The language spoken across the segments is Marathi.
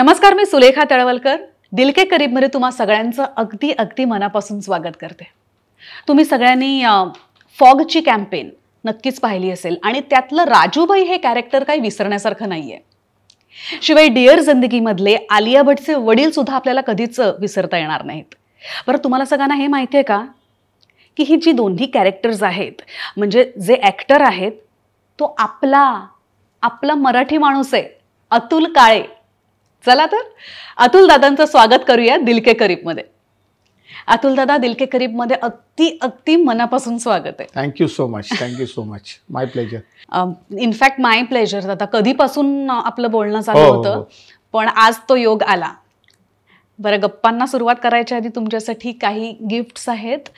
नमस्कार मी सुलेखा तळवलकर दिलके करीबमध्ये तुम्हा सगळ्यांचं अगदी अगदी मनापासून स्वागत करते तुम्ही सगळ्यांनी फॉगची कॅम्पेन नक्कीच पाहिली असेल आणि त्यातलं राजूबाई हे कॅरेक्टर काही विसरण्यासारखं नाही आहे शिवाय डिअर जिंदगीमधले आलिया भटचे वडील सुद्धा आपल्याला कधीच विसरता येणार नाहीत बरं तुम्हाला सगळ्यांना हे माहिती आहे का की ही जी दोन्ही कॅरेक्टर्स आहेत म्हणजे जे ॲक्टर आहेत तो आपला आपला मराठी माणूस आहे अतुल काळे चला तर अतुल दादांचं स्वागत करूया दिलके करीबमध्ये अतुल दादा दिलके करीब मध्ये अगदी अगदी मनापासून स्वागत आहे thank you so much thank you so much my pleasure in fact my pleasure दादा कधीपासून आपलं बोलणं चालू हो, होतं हो. पण आज तो योग आला बरं गप्पांना सुरुवात करायच्या आधी तुमच्यासाठी काही गिफ्ट्स आहेत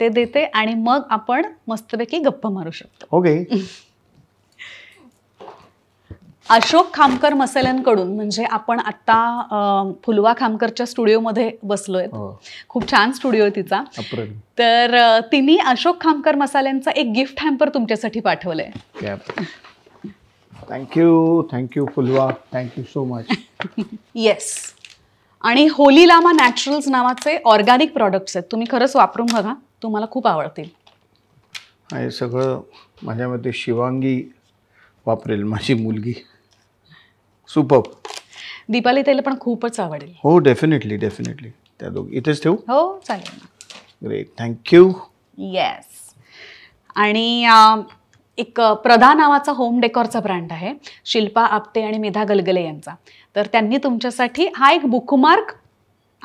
ते देते आणि मग आपण मस्तपैकी गप्पा मारू शकतो ओके अशोक खामकर मसाल्यांकडून म्हणजे आपण आत्ता फुलवा खामकरच्या स्टुडिओमध्ये बसलोय हो. खूप छान स्टुडिओ आहे तिचा तर तिने अशोक खामकर मसाल्यांचा एक गिफ्ट हॅम्पर तुमच्यासाठी पाठवलंय thank you thank you Phulwa thank you so much yes आणि होली लामा नॅचरल्स नावाचे ऑर्गॅनिक प्रॉडक्ट्स आहेत तुम्ही खरंच वापरून बघा तुम्हाला खूप आवडतील हे सगळं माझ्या मते शिवांगी वापरेल माझी मुलगी सुपर दीपाली त्याला पण खूपच आवडेल हो डेफिनेटली डेफिनेटली त्या दोघ इथेच ठेवू हो चालेल ग्रेट थँक्यू येस आणि एक प्रधा नावाचा होम डेकॉरचा ब्रँड आहे शिल्पा आपटे आणि मेधा गलगले यांचा तर त्यांनी तुमच्यासाठी हा एक बुकमार्क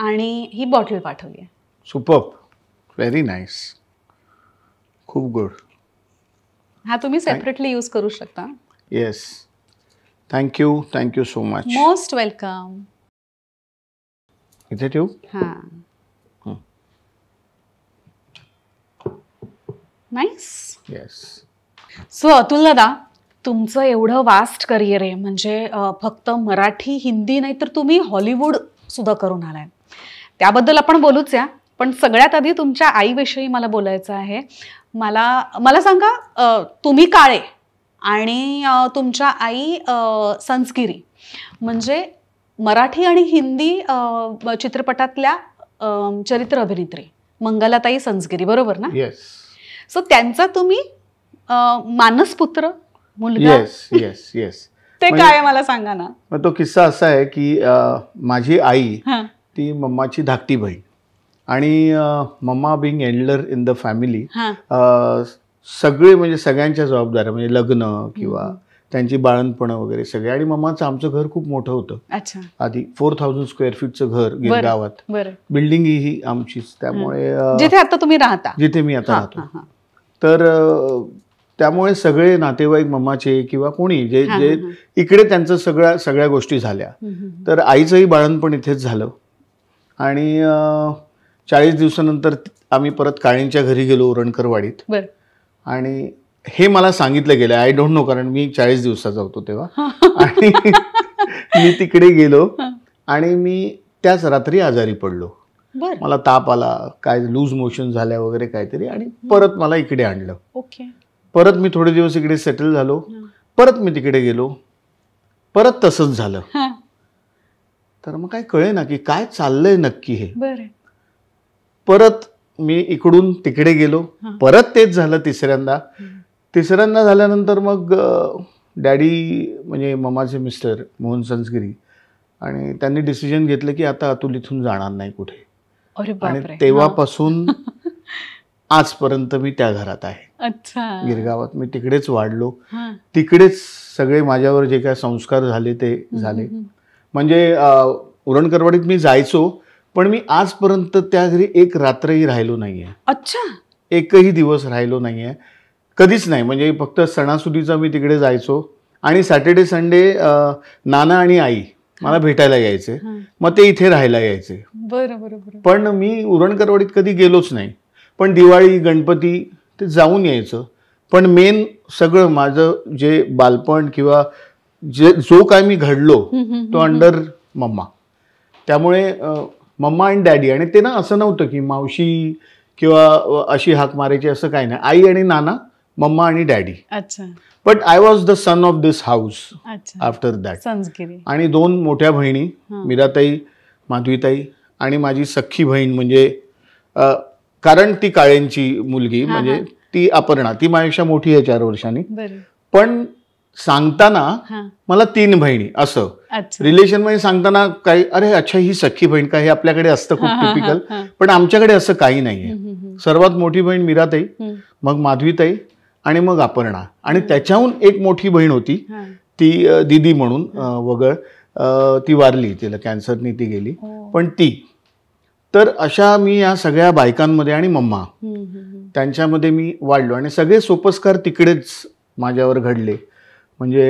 आणि ही बॉटल पाठवली आहे सुपर व्हेरी नाईस खूप गुड हा तुम्ही सेपरेटली यूज करू शकता yes thank you thank you so much most welcome इथे ठेवू नाईस येस सो अतुल दादा तुमचं एवढं वास्ट करिअर आहे म्हणजे फक्त मराठी हिंदी नाही तर तुम्ही हॉलिवूड सुद्धा करून आलाय त्याबद्दल आपण बोलूच या पण सगळ्यात आधी तुमच्या आईविषयी मला बोलायचं आहे मला मला सांगा तुम्ही काळे आणि तुमच्या आई संस्किरी म्हणजे मराठी आणि हिंदी चित्रपटातल्या चरित्र अभिनेत्री मंगलाताई संस्गिरी बरोबर ना सो त्यांचा तुम्ही मानसपुत्र मुलगा येस येस येस ते म्हणजे काय मला सांगा ना मग तो किस्सा असा आहे की माझी आई ती मम्माची धाकटी बहीण आणि mamma being elder in the family सगळे म्हणजे सगळ्यांच्या जबाबदाऱ्या म्हणजे लग्न किंवा त्यांची बाळणपणं वगैरे सगळे आणि मम्माचं आमचं घर खूप मोठं होतं आधी फोर थाउजंड स्क्वेअर फीटचं घर गावात बिल्डिंग ही आमचीच त्यामुळे जिथे आता तुम्ही राहता जिथे मी आता राहतो तर त्यामुळे सगळे नातेवाईक मम्माचे किंवा कोणी जे जे इकडे त्यांचं सगळ्या सगळ्या गोष्टी झाल्या तर आईचंही बाळणपण इथेच झालं आणि चाळीस दिवसानंतर आम्ही परत काळींच्या घरी गेलो उरणकरवाडीत आणि हे मला सांगितलं गेलं आय डोंट नो कारण मी चाळीस दिवसाचा होतो तेव्हा आणि मी तिकडे गेलो आणि मी त्याच रात्री आजारी पडलो मला ताप आला काय लूज मोशन झाल्या वगैरे काहीतरी आणि परत मला इकडे आणलं परत मी थोडे दिवस इकडे सेटल झालो परत मी तिकडे गेलो परत तसंच झालं तर मग काय कळे ना की काय चाललंय नक्की हे परत मी इकडून तिकडे गेलो परत तेच झालं तिसऱ्यांदा तिसऱ्यांदा झाल्यानंतर मग डॅडी म्हणजे ममाचे मिस्टर मोहन संसगिरी आणि त्यांनी डिसिजन घेतलं की आता अतुल इथून जाणार नाही कुठे आणि तेव्हापासून आजपर्यंत मी त्या घरात आहे गिरगावात मी तिकडेच वाढलो तिकडेच सगळे माझ्यावर जे काय संस्कार झाले ते झाले म्हणजे उरणकरवाडीत मी जायचो पण मी आजपर्यंत त्या घरी एक रात्रही राहिलो नाहीये अच्छा एकही दिवस राहिलो नाहीये कधीच नाही म्हणजे फक्त सणासुदीचा मी तिकडे जायचो आणि सॅटर्डे संडे नाना आणि आई मला भेटायला यायचे मग ते इथे राहायला यायचे बरोबर पण मी उरणकरवाडीत कधी गेलोच नाही पण दिवाळी गणपती ते जाऊन यायचं पण मेन सगळं माझं जे बालपण किंवा जे जो काय मी घडलो तो अंडर मम्मा त्यामुळे मम्मा आणि डॅडी आणि ते ना असं नव्हतं की मावशी किंवा अशी हाक मारायची असं काही नाही आई आणि नाना मम्मा आणि डॅडी अच्छा but I was the son of this house after that आणि दोन मोठ्या बहिणी मीराताई माधवीताई आणि माझी सख्खी बहीण म्हणजे कारण ती काळ्यांची मुलगी म्हणजे ती अपर्णा ती माझ्यापेक्षा मोठी आहे चार वर्षांनी पण सांगताना मला तीन बहिणी असं रिलेशन मध्ये सांगताना काही अरे अच्छा ही सख्खी बहीण का हे आपल्याकडे असतं खूप टिपिकल पण आमच्याकडे असं काही नाहीये सर्वात मोठी बहीण मीराताई मग माधवीताई आणि मग अपर्णा आणि त्याच्याहून एक मोठी बहीण होती ती दिदी म्हणून वगळ ती वारली तिला कॅन्सरनी ती गेली हो. पण ती तर अशा मी या सगळ्या बायकांमध्ये आणि मम्मा त्यांच्यामध्ये मी वाढलो आणि सगळे सोपस्कार तिकडेच माझ्यावर घडले म्हणजे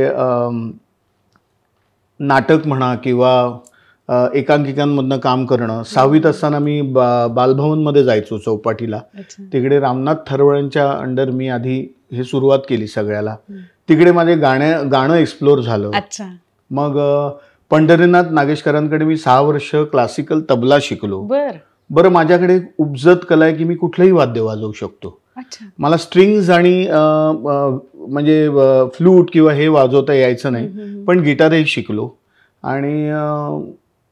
नाटक म्हणा किंवा एकांकिकांमधनं काम करणं सहावीत असताना मी बा बालभवनमध्ये जायचो चौपाटीला तिकडे रामनाथ थरवळ्यांच्या अंडर मी आधी हे सुरुवात केली सगळ्याला तिकडे माझे गाणे गाणं एक्सप्लोअर झालं मग पंढरीनाथ नागेशकरांकडे मी सहा वर्ष क्लासिकल तबला शिकलो बरं माझ्याकडे उपजत कला आहे की मी कुठलंही वाद्य वाजवू शकतो मला स्ट्रिंग्ज आणि म्हणजे फ्लूट किंवा हे वाजवता यायचं नाही पण गिटारही शिकलो आणि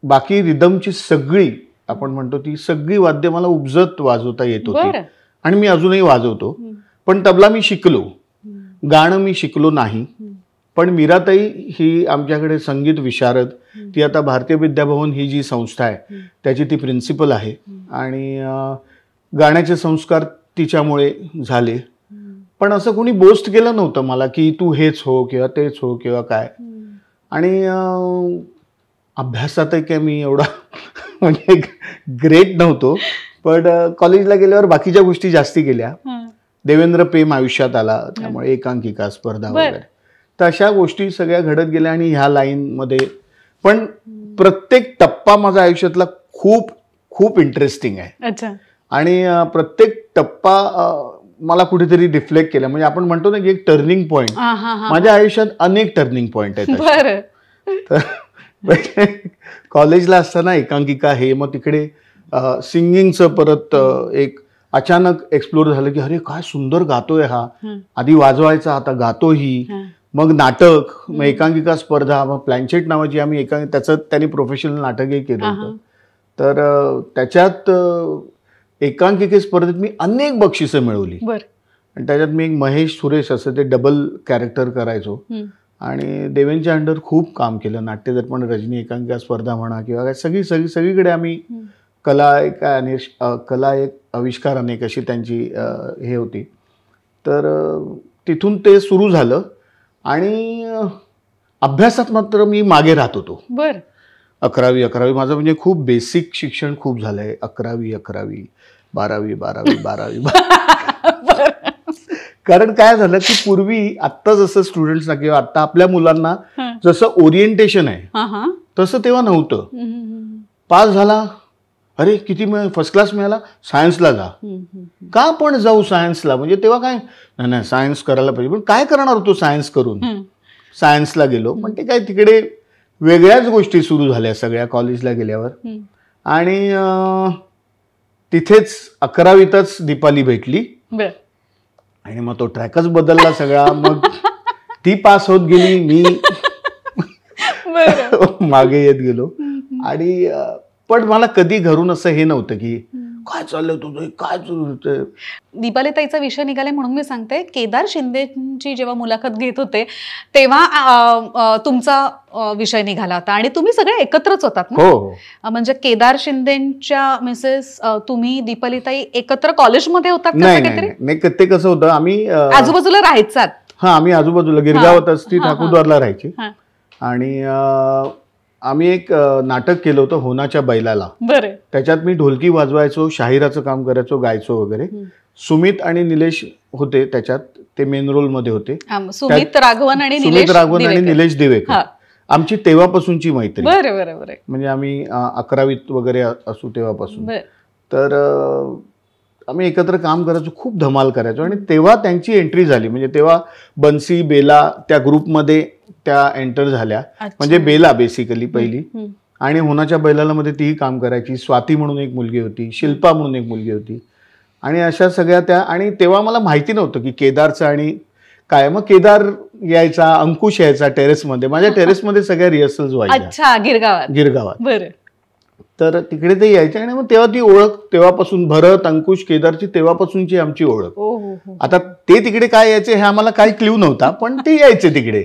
बाकी रिदमची सगळी आपण म्हणतो ती सगळी वाद्य मला उपजत वाजवता येत होती आणि मी अजूनही वाजवतो पण तबला मी शिकलो गाणं मी शिकलो नाही पण मीराताई ही आमच्याकडे संगीत विशारद ती आता भारतीय विद्याभवन ही जी संस्था आहे त्याची ती प्रिन्सिपल आहे आणि गाण्याचे संस्कार तिच्यामुळे झाले पण असं कोणी बोस्ट केलं नव्हतं मला की तू हेच हो किंवा तेच हो किंवा काय आणि अभ्यासातही काय मी एवढा म्हणजे ग्रेट नव्हतो पण कॉलेजला गेल्यावर बाकीच्या गोष्टी जास्ती केल्या देवेंद्र प्रेम आयुष्यात आला त्यामुळे एकांकिका स्पर्धा वगैरे तर अशा गोष्टी सगळ्या घडत गेल्या आणि ह्या लाईनमध्ये पण प्रत्येक टप्पा माझ्या आयुष्यातला खूप खूप इंटरेस्टिंग आहे आणि प्रत्येक टप्पा मला कुठेतरी रिफ्लेक्ट केला म्हणजे आपण म्हणतो ना की एक टर्निंग पॉईंट माझ्या आयुष्यात अनेक टर्निंग पॉईंट आहेत तर कॉलेजला म्हणजे असताना एकांकिका हे मग तिकडे सिंगिंगचं परत एक अचानक एक्सप्लोर झालं की अरे काय सुंदर गातोय हा आधी वाजवायचा आता गातोही मग नाटक मग एकांकिका स्पर्धा मग प्लॅनचेट नावाची आम्ही एकांक त्याचं त्यांनी प्रोफेशनल नाटकही केलं होतं तर त्याच्यात एकांकिके स्पर्धेत मी अनेक बक्षिसं मिळवली आणि त्याच्यात मी एक महेश सुरेश असं ते डबल कॅरेक्टर करायचो आणि देवेंच्या अंडर खूप काम केलं नाट्यदर्पण रजनी एकांकिका स्पर्धा म्हणा किंवा काय सगळी सगळी सगळीकडे आम्ही कला एक कला एक आविष्कार अनेक अशी त्यांची हे होती तर तिथून ते सुरू झालं आणि अभ्यासात मात्र मी मागे राहत होतो बर अकरावी अकरावी माझं म्हणजे खूप बेसिक शिक्षण खूप झालंय अकरावी अकरावी बारावी बारावी बारावी कारण काय झालं की पूर्वी आत्ता जसं स्टुडंट्सना किंवा आत्ता आपल्या मुलांना जसं ओरिएंटेशन आहे तसं तेव्हा नव्हतं पास झाला अरे किती फर्स्ट क्लास मिळाला सायन्सला जा का पण जाऊ सायन्सला म्हणजे तेव्हा काय नाही नाही सायन्स करायला पाहिजे पण काय करणार होतो सायन्स करून सायन्सला गेलो पण ते म्हणजे काय तिकडे वेगळ्याच गोष्टी सुरू झाल्या सगळ्या कॉलेजला गेल्यावर आणि तिथेच अकरावीतच दीपाली भेटली आणि मग तो ट्रॅकच बदलला सगळा मग ती पास होत गेली मी मागे येत गेलो आणि पण मला कधी घरून असं हे नव्हतं की काय चाललंय तुझं काय विषय निघालाय म्हणून मी सांगते केदार शिंदेची जेव्हा मुलाखत घेत होते तेव्हा तुमचा विषय निघाला होता आणि तुम्ही सगळे एकत्रच होतात ना हो. म्हणजे केदार शिंदेच्या मिसेस तुम्ही दीपाली एकत्र कॉलेजमध्ये होतात नाही ते कसं होतं आम्ही आजूबाजूला राहायचात हा आम्ही आजूबाजूला गिरगावत असती ठाकूरद्वारला राहायची आणि आम्ही एक नाटक केलं होतं होनाच्या बैलाला बरे त्याच्यात मी ढोलकी वाजवायचो शाहिराचं काम करायचो गायचो वगैरे सुमित आणि निलेश होते त्याच्यात ते मेन रोल मध्ये होते सुमित राघवन आणि सुमित निलेश राघवन आणि आमची तेव्हापासूनची मैत्री बरे बरे म्हणजे आम्ही अकरावीत वगैरे असू तेव्हापासून तर आम्ही एकत्र काम करायचो खूप धमाल करायचो आणि तेव्हा त्यांची एंट्री झाली म्हणजे तेव्हा बन्सी बेला त्या ग्रुपमध्ये त्या एंटर झाल्या म्हणजे बेला बेसिकली पहिली आणि होनाच्या बैलाला मध्ये तीही काम करायची स्वाती म्हणून एक मुलगी होती शिल्पा म्हणून एक मुलगी होती आणि अशा सगळ्या त्या आणि तेव्हा मला माहिती नव्हतं की केदारचं आणि काय मग केदार यायचा अंकुश यायचा टेरेसमध्ये माझ्या टेरेसमध्ये सगळ्या रिहर्सल व्हायच्या गिरगावात बरं तर तिकडे ते यायचे आणि मग तेव्हा ती ओळख तेव्हापासून भरत अंकुश केदारची तेव्हापासूनची आमची ओळख हो. आता ते तिकडे काय यायचे हे आम्हाला काही क्ल्यू नव्हता पण ते यायचे तिकडे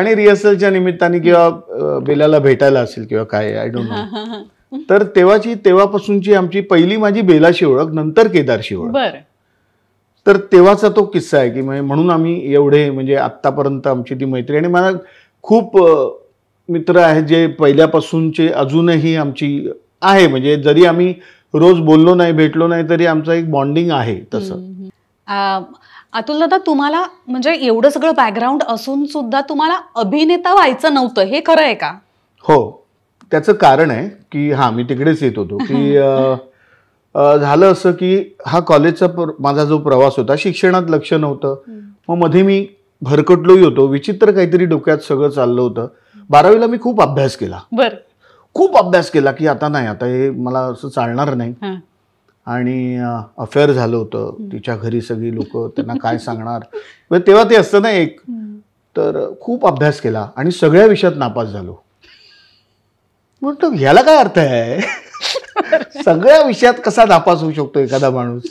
आणि रिहर्सलच्या निमित्ताने किंवा बेलाला भेटायला असेल किंवा काय आय डोंट नो तर तेव्हाची तेव्हापासूनची आमची पहिली माझी बेलाशी ओळख नंतर केदारशी ओळख तर तेव्हाचा तो किस्सा आहे की म्हणजे म्हणून आम्ही एवढे म्हणजे आतापर्यंत आमची ती मैत्री आणि मला खूप मित्र आहेत जे पहिल्यापासूनचे अजूनही आमची आहे म्हणजे जरी आम्ही रोज बोललो नाही भेटलो नाही तरी आमचं एक बॉन्डिंग आहे तसं अतुल दादा तुम्हाला म्हणजे एवढं सगळं बॅकग्राऊंड असून सुद्धा तुम्हाला अभिनेता व्हायचं नव्हतं हे खरं आहे का हो त्याचं कारण आहे की हा मी तिकडेच येत होतो की झालं असं की हा कॉलेजचा माझा जो प्रवास होता शिक्षणात लक्ष नव्हतं मग मध्ये मी भरकटलोही होतो विचित्र काहीतरी डोक्यात सगळं चाललं होतं बारावीला मी खूप अभ्यास केला बर खूप अभ्यास केला की आता नाही आता हे मला असं चालणार नाही आणि अफेअर झालं होतं तिच्या घरी सगळी लोक त्यांना काय सांगणार म्हणजे तेव्हा ते असतं ना एक तर खूप अभ्यास केला आणि सगळ्या विषयात नापास झालो म्हणतो ह्याला काय अर्थ आहे सगळ्या विषयात कसा नापास होऊ शकतो एखादा माणूस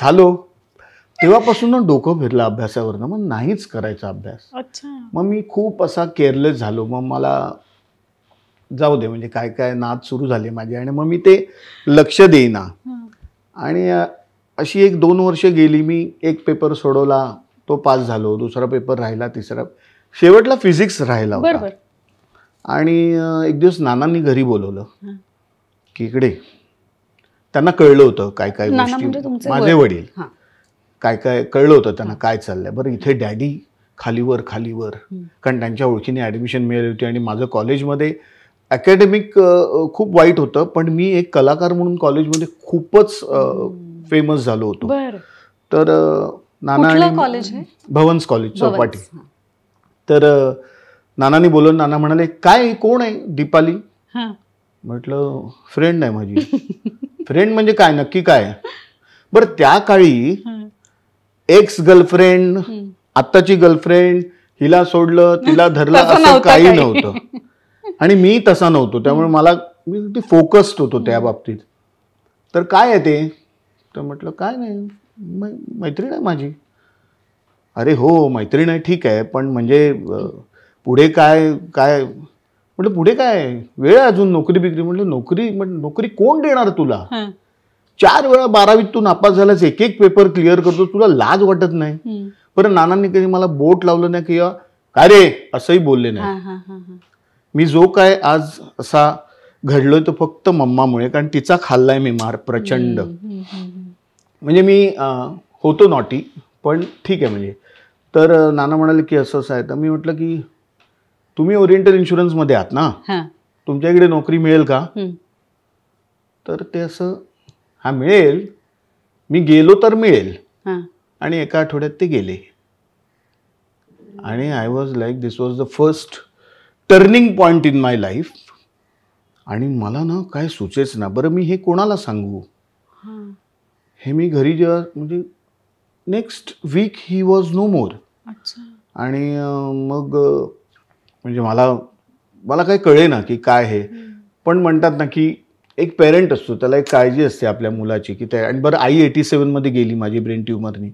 झालो तेव्हापासून डोकं फिरलं अभ्यासावरनं मग नाहीच करायचा अभ्यास मग मी खूप असा केअरलेस झालो मग मला जाऊ दे म्हणजे काय काय नाद सुरू झाले माझे आणि मग मी ते लक्ष देईना आणि अशी एक दोन वर्ष गेली मी एक पेपर सोडवला तो पास झालो दुसरा पेपर राहिला तिसरा शेवटला फिजिक्स राहिला होता आणि एक दिवस नानांनी घरी बोलवलं की इकडे त्यांना कळलं होतं काय काय गोष्टी म्हणजे माझे वडील काय काय कळलं होतं त्यांना काय चाललंय बरं इथे डॅडी खालीवर खालीवर कारण त्यांच्या ओळखीने ऍडमिशन मिळाली होती आणि माझं कॉलेजमध्ये अकॅडमिक खूप वाईट होतं पण मी एक कलाकार म्हणून कॉलेजमध्ये खूपच फेमस झालो होतो तर नाना आणि भवन्स कॉलेज चौपाटी तर नानानी बोलून नाना म्हणाले काय कोण आहे दीपाली म्हटलं फ्रेंड आहे माझी फ्रेंड म्हणजे काय नक्की काय बरं त्या काळी एक्स गर्लफ्रेंड आत्ताची गर्लफ्रेंड हिला सोडलं तिला धरलं असं काही नव्हतं आणि मी तसा नव्हतो त्यामुळे मला मी ती फोकस्ड होतो त्या बाबतीत तर काय आहे ते तर म्हटलं काय नाही मैत्रीण आहे माझी अरे हो मैत्रीण आहे ठीक आहे पण म्हणजे पुढे काय काय म्हटलं पुढे काय वेळ अजून नोकरी बिकरी म्हटलं नोकरी नोकरी कोण देणार तुला चार वेळा बारावीत तू नापास झाल्यास एक एक पेपर क्लिअर करतो तुला लाज वाटत नाही पर नानांनी कधी मला बोट लावलं नाही किंवा काय रे असंही बोलले नाही मी जो काय आज असा घडलोय तो फक्त मम्मामुळे कारण तिचा खाल्लाय मी मार प्रचंड म्हणजे मी होतो नॉटी पण ठीक आहे म्हणजे तर नाना म्हणाले की असं असं आहे तर मी म्हटलं की तुम्ही ओरिएंटल इन्शुरन्स मध्ये आहात ना तुमच्या इकडे नोकरी मिळेल का तर ते असं हा मिळेल मी गेलो तर मिळेल आणि एका आठवड्यात ते गेले आणि I was like this was the first turning point in my life आणि मला ना काय सुचेच ना बरं मी हे कोणाला सांगू हे मी घरी जेव्हा म्हणजे next week he was no more आणि मग म्हणजे मला मला काही कळे ना की काय हे पण म्हणतात ना की एक पेरेंट असतो त्याला एक काळजी असते आपल्या मुलाची की त्या आणि बरं आई एटी सेवनमध्ये गेली माझी ब्रेन ट्युमरनी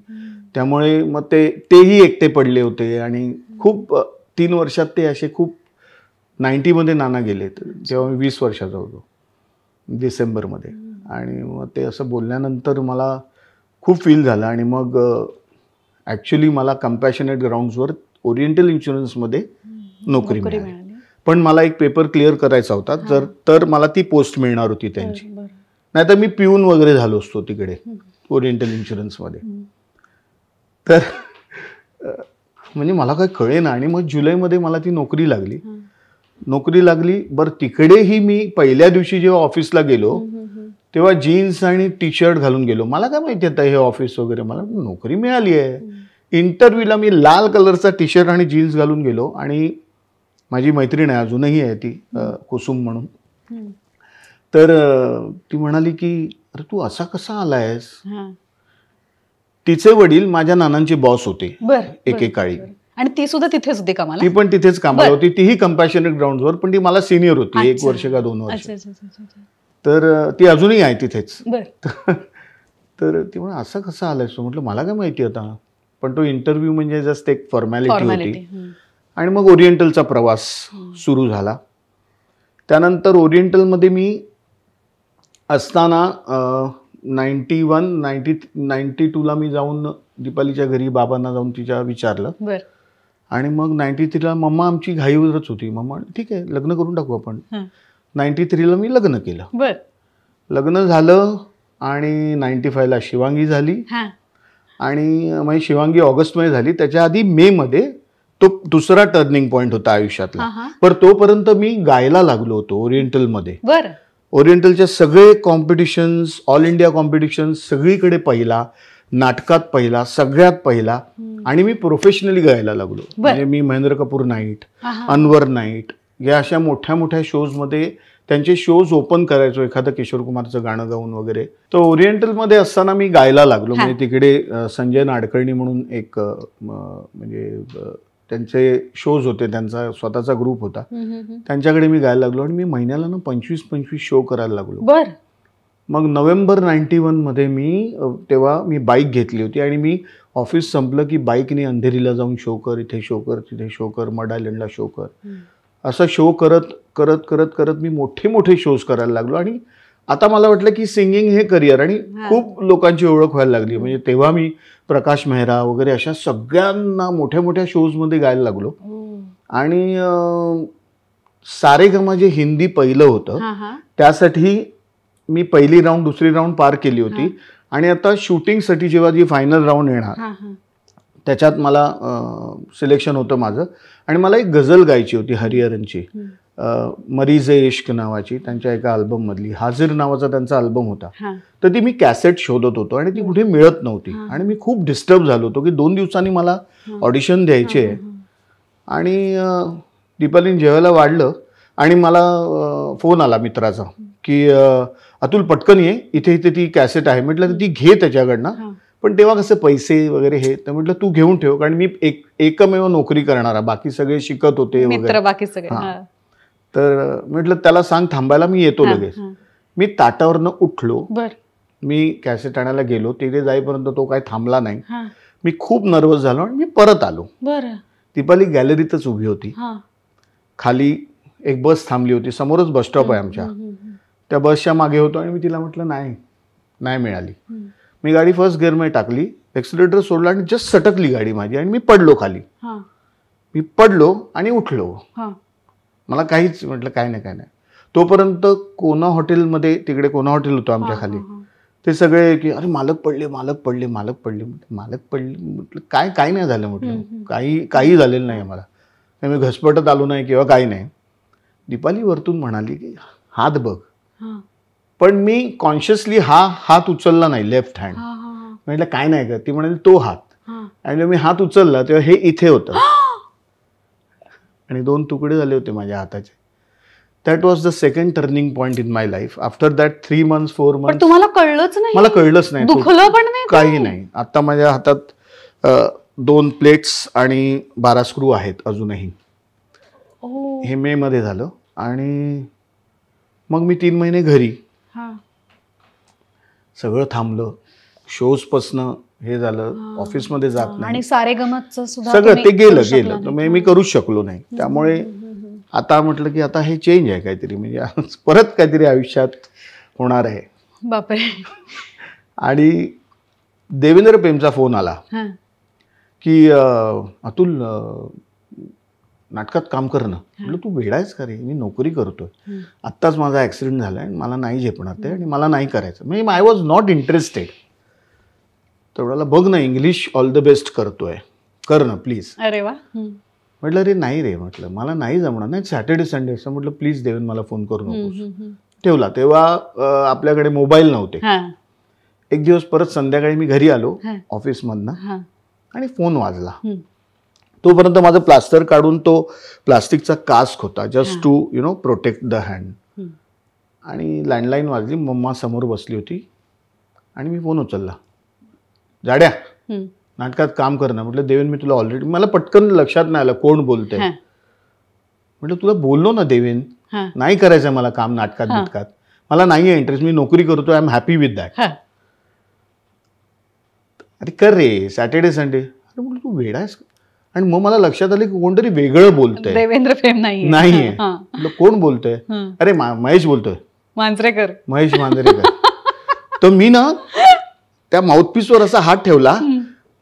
त्यामुळे मग ते तेही एकटे पडले होते आणि खूप तीन वर्षात ते असे खूप नाईन्टीमध्ये नाना गेलेत जेव्हा मी वीस वर्षाचा होतो डिसेंबरमध्ये आणि मग ते असं बोलल्यानंतर मला खूप फील झालं आणि मग ॲक्च्युली मला कम्पॅशनेट ग्राउंड्सवर ओरिएंटल इन्शुरन्समध्ये नोकरी मिळाली पण मला एक पेपर क्लिअर करायचा होता जर तर मला ती पोस्ट मिळणार होती त्यांची नाहीतर मी पिऊन वगैरे झालो असतो तिकडे ओरिएंटल इन्शुरन्समध्ये तर म्हणजे मला काही ना आणि मग जुलैमध्ये मला ती नोकरी लागली नोकरी लागली बर तिकडेही मी पहिल्या दिवशी जेव्हा ऑफिसला गेलो तेव्हा जीन्स आणि टी शर्ट घालून गेलो मला काय माहिती आता हे ऑफिस वगैरे मला नोकरी मिळाली आहे इंटरव्ह्यूला मी लाल कलरचा टी शर्ट आणि जीन्स घालून गेलो आणि माझी मैत्रीण आहे अजूनही आहे ती कुसुम म्हणून तर ती म्हणाली की अरे तू असा कसा आला तिचे वडील माझ्या नानांचे बॉस होते एकेकाळी आणि ती सुद्धा तिथेच होती कामाला ती पण तिथेच कामाला होती तीही ग्राउंड ग्राउंडवर पण ती मला सिनियर होती एक वर्ष का दोन वर्ष तर ती अजूनही आहे तिथेच तर ती म्हणून असं कसं आलं असतो म्हटलं मला काय माहिती आता पण तो इंटरव्ह्यू म्हणजे जस्ट एक फॉर्मॅलिटी होती आणि मग ओरिएंटलचा प्रवास सुरू झाला त्यानंतर ओरिएंटलमध्ये मी असताना नाईन्टी वन नाईन्टी नाईन्टी टूला मी जाऊन दीपालीच्या घरी बाबांना जाऊन तिच्या विचारलं आणि मग नाईन्टी थ्रीला मम्मा आमची घाईवरच होती मम्मा ठीक आहे लग्न करून टाकू आपण नाईन्टी थ्रीला मी लग्न केलं बर लग्न झालं आणि नाईन्टी फायला शिवांगी झाली आणि माझी शिवांगी ऑगस्टमध्ये झाली त्याच्या आधी मे मध्ये तो दुसरा टर्निंग पॉइंट होता आयुष्यातला पर तोपर्यंत मी गायला लागलो होतो ओरिएंटलमध्ये ओरिएंटलच्या सगळे कॉम्पिटिशन्स ऑल इंडिया कॉम्पिटिशन सगळीकडे पहिला नाटकात पहिला सगळ्यात पहिला आणि मी प्रोफेशनली गायला लागलो म्हणजे मी महेंद्र कपूर नाईट अनवर नाईट या अशा मोठ्या मोठ्या शोज मध्ये त्यांचे शोज ओपन करायचो एखादं किशोर कुमारचं गाणं गाऊन वगैरे तर मध्ये असताना मी गायला लागलो म्हणजे तिकडे संजय नाडकर्णी म्हणून एक म्हणजे त्यांचे शोज होते त्यांचा स्वतःचा ग्रुप होता त्यांच्याकडे मी गायला लागलो आणि मी महिन्याला ना पंचवीस पंचवीस शो करायला लागलो मग नोव्हेंबर नाईन्टी वनमध्ये मी तेव्हा मी बाईक घेतली होती आणि मी ऑफिस संपलं की बाईकने अंधेरीला जाऊन शो कर इथे शो कर तिथे शो कर मडायलंडला शो कर असा शो करत करत करत करत मी मोठे मोठे शोज करायला लागलो आणि आता मला वाटलं की सिंगिंग हे करिअर आणि खूप लोकांची ओळख व्हायला लागली म्हणजे तेव्हा मी प्रकाश मेहरा वगैरे अशा सगळ्यांना मोठ्या मोठ्या शोजमध्ये गायला लागलो हो. आणि सारेगमा जे हिंदी पहिलं होतं त्यासाठी मी पहिली राऊंड दुसरी राऊंड पार केली होती आणि आता शूटिंगसाठी जेव्हा जी फायनल राऊंड येणार त्याच्यात मला सिलेक्शन होतं माझं आणि मला एक गझल गायची होती हरिहरनची मरीज इश्क नावाची त्यांच्या एका अल्बममधली हाजीर नावाचा त्यांचा अल्बम होता तर ती मी कॅसेट शोधत होतो आणि ती कुठे मिळत नव्हती आणि मी खूप डिस्टर्ब झालो होतो की दोन दिवसांनी मला ऑडिशन द्यायचे आणि दीपालीन जेवायला वाढलं आणि मला फोन आला मित्राचा की अतुल पटकन ये इथे इथे ती कॅसेट आहे म्हटलं ती घे त्याच्याकडनं पण तेव्हा कसं पैसे वगैरे हे तर म्हटलं तू घेऊन ठेव कारण मी एक एकमेव नोकरी करणारा बाकी सगळे शिकत होते बाकी सगळे तर म्हटलं त्याला सांग थांबायला मी येतो लगेच मी ताटावरनं उठलो मी कॅसेट आणायला गेलो तिथे जाईपर्यंत तो काय थांबला नाही मी खूप नर्वस झालो आणि मी परत आलो दीपाली गॅलरीतच उभी होती खाली एक बस थांबली होती समोरच बस स्टॉप आहे आमच्या त्या बसच्या मागे होतो आणि मी तिला म्हटलं नाही नाही मिळाली मी गाडी फर्स्ट गिअरमध्ये टाकली एक्सिलेटर सोडला आणि जस्ट सटकली गाडी माझी आणि मी पडलो खाली मी पडलो आणि उठलो मला काहीच म्हटलं काय नाही काय नाही तोपर्यंत कोणा हॉटेलमध्ये तिकडे कोणा हॉटेल होतो आमच्या खाली ते सगळे की अरे मालक पडले मालक पडले मालक पडले मालक पडले म्हटलं काय काय नाही झालं म्हटलं काही काही झालेलं नाही आम्हाला मी घसपटत आलो नाही किंवा काही नाही दीपाली वरतून म्हणाली की हात बघ पण मी कॉन्शियसली हा हात उचलला नाही लेफ्ट हँड म्हटलं काय नाही का ती म्हणाली तो हात आणि मी हात उचलला तेव्हा हे इथे होतं आणि दोन तुकडे झाले होते माझ्या हाताचे that was the second turning point in my life after that three month four month तुम्हाला कळलंच नाही मला कळलंच नाही काही नाही आता माझ्या हातात दोन प्लेट्स आणि बारा स्क्रू आहेत अजूनही हे मे मध्ये झालं आणि मग मी तीन महिने घरी सगळं थांबलं शोज हे झालं ऑफिसमध्ये जात नाही सारे सगळं ते गेलं गेलं मी करूच शकलो नाही त्यामुळे आता म्हटलं की आता हे चेंज आहे काहीतरी म्हणजे परत काहीतरी आयुष्यात होणार आहे बापरे आणि देवेंद्र प्रेमचा फोन आला की अतुल नाटकात काम करणं म्हटलं तू वेळायच का रे मी नोकरी करतोय आत्ताच माझा ऍक्सिडेंट झालाय मला नाही झेपणार ते आणि मला नाही करायचं म्हणजे आय वॉज नॉट इंटरेस्टेड तेवढ्याला बघ ना इंग्लिश ऑल द बेस्ट करतोय कर ना प्लीज अरे वा म्हटलं अरे नाही रे म्हटलं मला नाही जमणार नाही सॅटर्डे संडे असं म्हटलं प्लीज देवन मला फोन करू नकोस ठेवला तेव्हा आपल्याकडे मोबाईल नव्हते एक दिवस परत संध्याकाळी मी घरी आलो ऑफिसमधनं आणि फोन वाजला तोपर्यंत माझं प्लास्टर काढून तो प्लास्टिकचा कास्क होता just to you know protect the hand आणि लँडलाईन वाजली मम्मा समोर बसली होती आणि मी फोन उचलला जाड्या नाटकात काम ना म्हटलं देवेन मी तुला ऑलरेडी मला पटकन लक्षात नाही आलं कोण बोलते म्हटलं तुला बोललो ना देवेन नाही करायचं मला काम नाटकात नाटकात मला नाही आहे इंटरेस्ट मी नोकरी करतो I am happy with that अरे कर रे सॅटर्डे संडे अरे म्हटलं तू वेळ आहेस आणि मग मला लक्षात आले की कोणतरी वेगळं बोलतंय देवेंद्र फेम नाही कोण बोलतोय अरे महेश बोलतोय मांजरेकर महेश मांजरेकर तर मी ना त्या माउथपीसवर असा हात ठेवला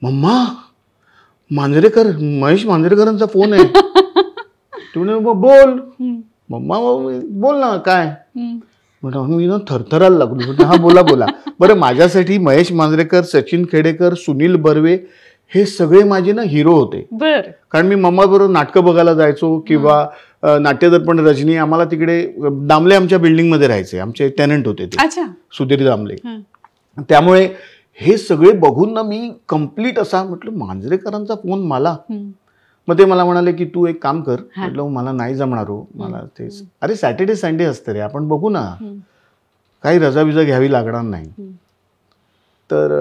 मम्मा मांजरेकर महेश मांजरेकरांचा फोन आहे तुम्ही बोल मम्मा बोल ना काय मी ना थरथरायला लागलो हा बोला बोला बरं माझ्यासाठी महेश मांजरेकर सचिन खेडेकर सुनील बर्वे हे सगळे माझे ना हिरो होते कारण मी मम्मा बरोबर नाटकं बघायला जायचो किंवा नाट्यदर्पण रजनी आम्हाला तिकडे दामले आमच्या बिल्डिंग मध्ये राहायचे आमचे टॅलेंट होते ते सुधीर दामले त्यामुळे हे सगळे बघून ना मी कंप्लीट असा म्हटलं मांजरेकरांचा फोन मला मग ते मला म्हणाले की तू एक काम कर म्हटलं मला नाही जमणार हो मला ते अरे सॅटर्डे संडे असते रे आपण बघू ना काही रजाबिजा घ्यावी लागणार नाही तर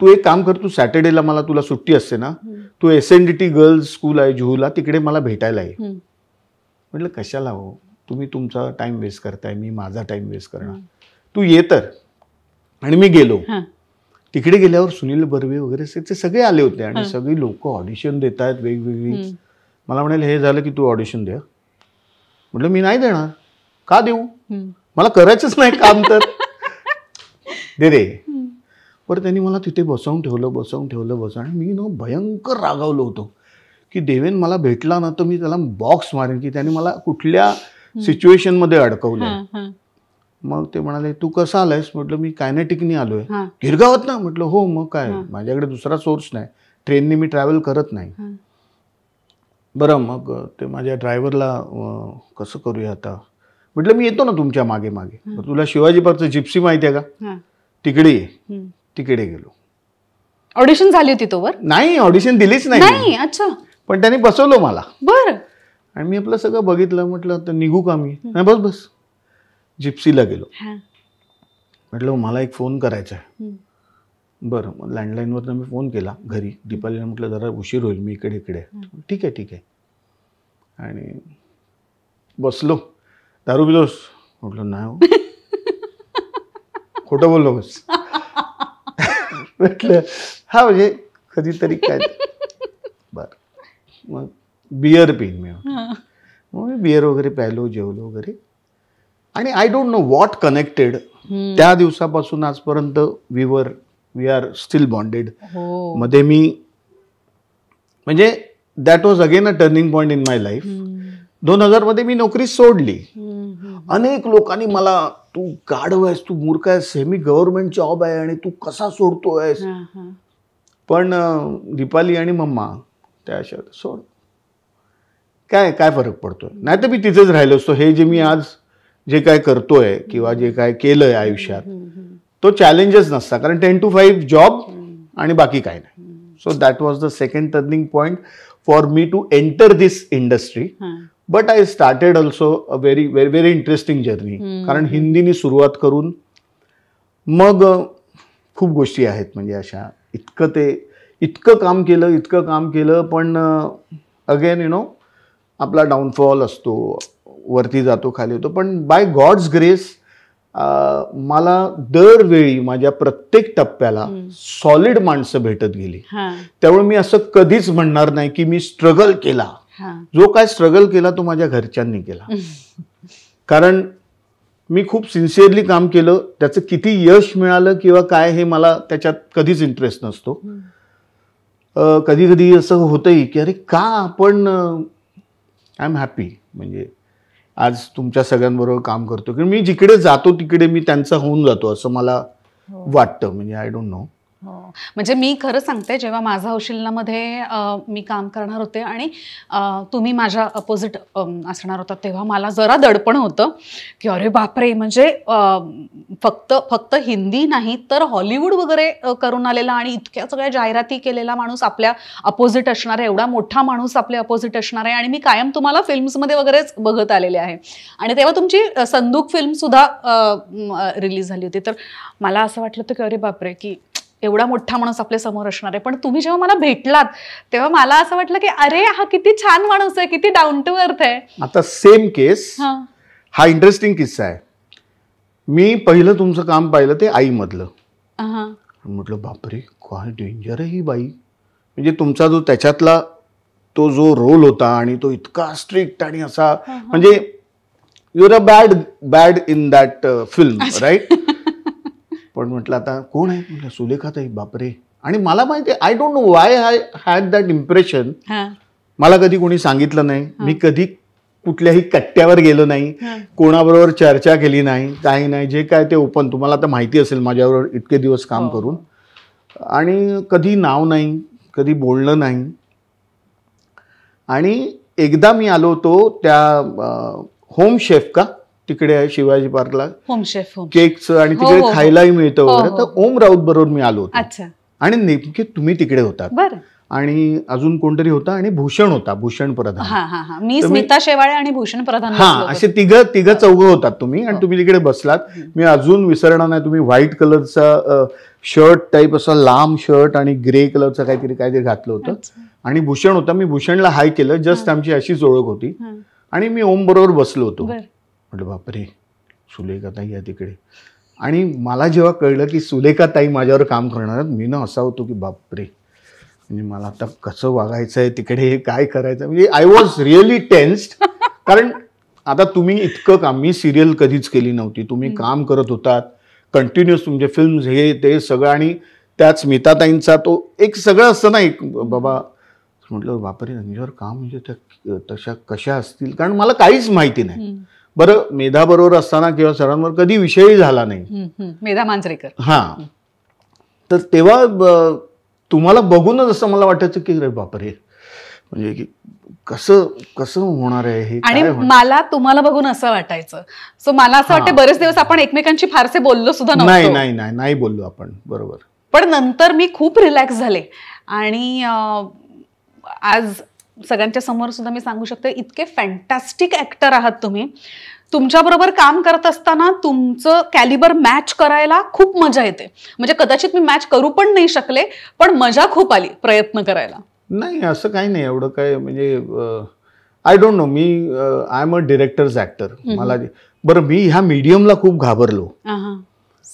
तू एक काम कर तू सॅटर्डेला मला तुला सुट्टी असते ना तू S N D T girls school आहे जुहूला तिकडे मला भेटायला ये म्हटलं कशाला हो तुम्ही तुमचा टाइम वेस्ट करताय मी माझा टाइम वेस्ट करणार तू ये तर आणि मी गेलो तिकडे गेल्यावर सुनील बर्वे वगैरे ते सगळे आले होते आणि सगळी लोक ऑडिशन देत आहेत वेगवेगळी मला म्हणाले हे झालं की तू ऑडिशन दे म्हटलं मी नाही देणार का देऊ मला करायचंच नाही काम तर दे दे पर त्यांनी मला तिथे बसवून ठेवलं बसवून ठेवलं बसवून आणि मी नो भयंकर रागावलो होतो की देवेन मला भेटला ना तर मी त्याला बॉक्स मारेन की त्याने मला कुठल्या सिच्युएशनमध्ये अडकवलं मग ते म्हणाले तू कसं आलायस म्हटलं मी कायनेटिकनी आलोय गिरगावत ना म्हटलं हो मग काय माझ्याकडे दुसरा सोर्स नाही ट्रेनने मी ट्रॅव्हल करत नाही बरं मग ते माझ्या ड्रायव्हरला कसं करूया आता म्हटलं मी येतो ना तुमच्या मागे मागे तुला शिवाजी पार्कचं जिप्सी माहिती आहे का तिकडे तिकडे गेलो ऑडिशन झाली होती तोवर नाही ऑडिशन दिलीच नाही अच्छा पण त्यांनी बसवलं मला बर आणि मी आपलं सगळं बघितलं म्हटलं तर निघू का मी नाही बस बस जिप्सीला गेलो म्हटलं मला एक फोन करायचा आहे बरं मग लँडलाईनवरनं मी फोन केला घरी दीपालीला म्हटलं जरा उशीर होईल मी इकडे इकडे ठीक आहे ठीक आहे आणि बसलो दारू बिलोस म्हटलं नाही हो. खोटं बोललो बस म्हटलं हा म्हणजे कधीतरी काय बर मग बिअर पिन मी मग मी बियर वगैरे प्यायलो जेवलो वगैरे आणि I don't know what connected त्या दिवसापासून आजपर्यंत we were we are still bonded मध्ये मी म्हणजे that was again a turning point in my life दोन हजार मध्ये मी नोकरी सोडली अनेक लोकांनी मला तू गाढव आहेस तू मूर्ख आहेस सेमी गव्हर्नमेंट जॉब आहे आणि तू कसा सोडतोयस पण दीपाली आणि मम्मा त्या सोड काय काय फरक पडतोय नाही तर मी तिथेच राहिलो असतो हे जे मी आज जे काय करतोय किंवा जे काय केलंय आयुष्यात तो चॅलेंजच नसता कारण टेन टू फाईव्ह जॉब आणि बाकी काय नाही so that was the second turning point for me to enter this industry but I started also a very very very interesting journey कारण हिंदीने सुरुवात करून मग खूप गोष्टी आहेत म्हणजे अशा इतकं ते इतकं काम केलं इतकं काम केलं पण अगेन यु नो आपला डाऊनफॉल असतो वरती जातो खाली होतो पण बाय गॉड्स ग्रेस मला दरवेळी माझ्या प्रत्येक टप्प्याला सॉलिड माणसं भेटत गेली त्यामुळे मी असं कधीच म्हणणार नाही की मी स्ट्रगल केला जो काय स्ट्रगल केला तो माझ्या घरच्यांनी केला कारण मी खूप सिन्सिअरली काम केलं त्याचं किती यश मिळालं किंवा काय हे मला त्याच्यात कधीच इंटरेस्ट नसतो कधी कधी असं होतंही की अरे का आपण आय एम हॅपी म्हणजे आज तुमच्या सगळ्यांबरोबर काम करतो की मी जिकडे जातो तिकडे मी त्यांचा होऊन जातो असं मला हो. वाटतं म्हणजे आय डोंट नो हो. म्हणजे मी खरं सांगते जेव्हा माझा हौशिलनामध्ये मी काम करणार होते आणि तुम्ही माझ्या अपोजिट असणार होता तेव्हा मला जरा दडपण होतं की अरे बापरे म्हणजे फक्त फक्त हिंदी नाही तर हॉलिवूड वगैरे करून आलेला आणि इतक्या सगळ्या जाहिराती केलेला माणूस आपल्या अपोजिट असणार आहे एवढा मोठा माणूस आपल्या अपोजिट असणार आहे आणि मी कायम तुम्हाला फिल्म्समध्ये वगैरेच बघत आलेले आहे आणि तेव्हा तुमची संदूक फिल्मसुद्धा रिलीज झाली होती तर मला असं वाटलं होतं की अरे बापरे की एवढा मोठा माणूस आपल्या समोर असणार आहे पण तुम्ही जेव्हा मला भेटलात तेव्हा मला असं वाटलं की अरे हा किती छान माणूस आहे किती डाऊन टू अर्थ आहे आता सेम केस हा इंटरेस्टिंग किस्सा आहे मी पहिलं तुमचं काम पाहिलं ते आई मधलं म्हटलं बापरे काय डेंजर आहे ही बाई म्हणजे तुमचा जो त्याच्यातला तो जो रोल होता आणि तो इतका स्ट्रिक्ट आणि असा म्हणजे your a bad bad in that film right पण म्हटलं आता कोण आहे म्हटलं सुलेखाताई बापरे आणि मला माहिती I don't know why I had that impression मला कधी कोणी सांगितलं नाही मी कधी कुठल्याही कट्ट्यावर गेलो नाही कोणाबरोबर चर्चा केली नाही काही नाही जे काय ते ओपन तुम्हाला आता माहिती असेल माझ्याबरोबर इतके दिवस काम हो. करून आणि कधी नाव नाही कधी बोलणं नाही आणि एकदा मी आलो होतो त्या होम शेफ का तिकडे आहे शिवाजी पार्कला केकचं आणि हो, तिकडे हो, हो. खायलाही मिळतं वगैरे तर ओम राऊत बरोबर मी आलो होतो आणि नेमके तुम्ही तिकडे होतात आणि अजून कोणतरी होता आणि भूषण होता भूषण प्रधान मी स्मिता शेवाळे आणि भूषण प्रधान हा असे तिघ तिघ चौघ होतात तुम्ही आणि तुम्ही तिकडे बसलात मी अजून विसरणार नाही तुम्ही व्हाईट कलरचा शर्ट टाईप असा लांब शर्ट आणि ग्रे कलरचा काहीतरी काहीतरी घातलं होतं आणि भूषण होता मी भूषणला हाय केलं जस्ट आमची अशीच ओळख होती आणि मी ओम बरोबर बसलो होतो म्हटलं बापरे ताई या तिकडे आणि मला जेव्हा कळलं की सुलेखाताई माझ्यावर काम करणार आहेत मी ना असा होतो की बापरे म्हणजे मला आता कसं वागायचं आहे तिकडे हे काय करायचं म्हणजे आय वॉज रिअली टेन्स्ड कारण आता तुम्ही इतकं काम मी सिरियल कधीच केली नव्हती तुम्ही काम करत होतात कंटिन्युअस तुमचे फिल्म्स हे ते सगळं आणि त्याच स्मिताताईंचा तो एक सगळं असतं ना एक बाबा म्हटलं बापरे त्यांच्यावर काम म्हणजे त्या तशा कशा असतील कारण मला काहीच माहिती नाही बरं बरोबर असताना किंवा सरांवर कधी विषयही झाला नाही मेधा मांजरेकर हा तर तेव्हा तुम्हाला बघूनच असं मला वाटायचं की रे बापरे म्हणजे की कसं कसं होणार आहे हे आणि मला तुम्हाला बघून असं वाटायचं सो मला असं वाटतं बरेच दिवस आपण एकमेकांशी फारसे बोललो सुद्धा नाही नाही नाही नाही बोललो आपण बरोबर पण नंतर मी खूप रिलॅक्स झाले आणि आज सगळ्यांच्या समोर सुद्धा मी सांगू शकते इतके फॅन्टॅस्टिक ऍक्टर आहात तुम्ही तुमच्याबरोबर काम करत असताना तुमचं कॅलिबर मॅच करायला खूप मजा येते म्हणजे कदाचित मी मॅच करू पण नाही शकले पण मजा खूप आली प्रयत्न करायला नाही असं काही नाही एवढं काय म्हणजे आय डोंट नो मी I am a director's actor मला बरं मी ह्या मीडियमला खूप घाबरलो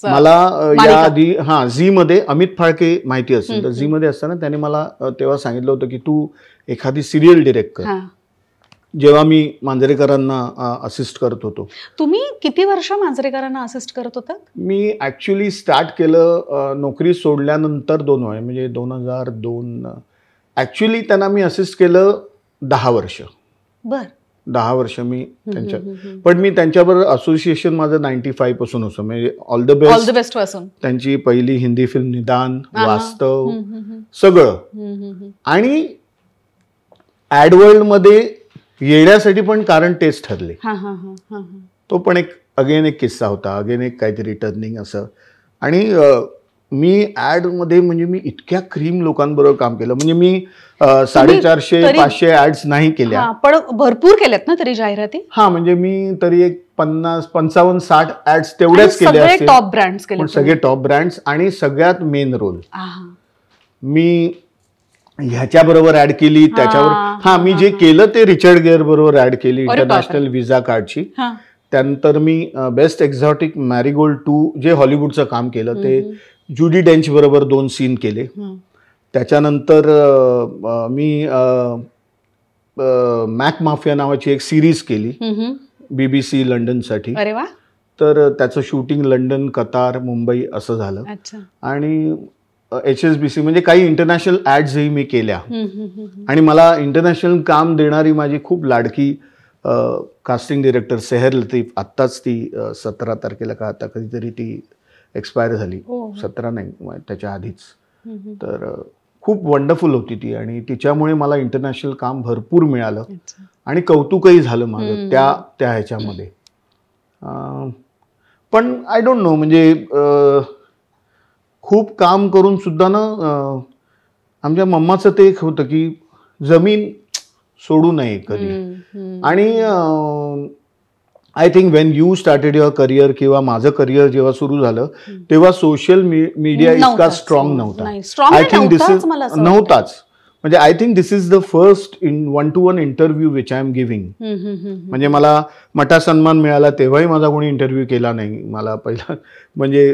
मला या आधी हा झी मध्ये अमित फाळके माहिती असेल तर झी मध्ये असताना त्याने मला तेव्हा सांगितलं होतं की तू एखादी सिरियल डिरेक्ट कर जेव्हा मी मांजरेकरांना असिस्ट करत होतो तुम्ही किती वर्ष मांजरेकरांना असिस्ट करत होता मी ऍक्च्युली स्टार्ट केलं नोकरी सोडल्यानंतर दोन वेळ म्हणजे दोन हजार दोन ऍक्च्युली त्यांना मी असिस्ट केलं दहा वर्ष बर दहा वर्ष मी त्यांच्या पण मी त्यांच्याबरोबर असोसिएशन माझं नाईन्टी फाय पासून असं म्हणजे ऑल द बेस्ट बेस्ट पासून त्यांची पहिली हिंदी फिल्म निदान वास्तव सगळं आणि ऍडवर्ल्ड मध्ये येण्यासाठी पण कारण तेच ठरले तो पण एक अगेन एक किस्सा होता अगेन एक काहीतरी टर्निंग असं आणि मी मध्ये म्हणजे मी इतक्या क्रीम लोकांबरोबर काम केलं म्हणजे मी साडेचारशे पाचशे ऍड्स नाही केल्या पण भरपूर केल्यात ना तरी जाहिराती हा म्हणजे मी तरी एक पन्नास पंचावन्न साठ ऍड्स तेवढ्याच केल्या टॉप ब्रँड सगळे टॉप ब्रँड्स आणि सगळ्यात मेन रोल मी ह्याच्या बरोबर ऍड केली त्याच्यावर हा मी जे केलं ते रिचर्ड गेअर बरोबर ऍड केली इंटरनॅशनल व्हिसा कार्डची त्यानंतर मी बेस्ट एक्झॉटिक मॅरीगोल्ड टू जे हॉलिवूडचं काम केलं ते जुडी डेंच बरोबर दोन सीन केले त्याच्यानंतर मी मॅक माफिया नावाची एक सिरीज केली बीबीसी लंडन साठी तर त्याचं शूटिंग लंडन कतार मुंबई असं झालं आणि एच एस बी सी म्हणजे काही इंटरनॅशनल ॲड्सही मी केल्या आणि मला इंटरनॅशनल काम देणारी माझी खूप लाडकी कास्टिंग डिरेक्टर सेहर लतीफ आत्ताच ती सतरा तारखेला का आता कधीतरी ती एक्सपायर झाली हो, हो. सतरा नाही त्याच्या आधीच तर खूप वंडरफुल होती ती आणि तिच्यामुळे मला इंटरनॅशनल काम भरपूर मिळालं आणि कौतुकही झालं माझं त्या त्या ह्याच्यामध्ये पण आय डोंट नो म्हणजे खूप काम करून सुद्धा ना आमच्या मम्माचं ते एक होतं की जमीन सोडू नये कधी आणि I think when you started your career किंवा माझं करिअर जेव्हा सुरू झालं तेव्हा सोशल मीडिया इतका स्ट्रॉंग नव्हता आय थिंक दिस इज नव्हताच म्हणजे I think this is the first in one to one interview which I am giving म्हणजे मला मठा सन्मान मिळाला तेव्हाही माझा कोणी इंटरव्ह्यू केला नाही मला पहिला म्हणजे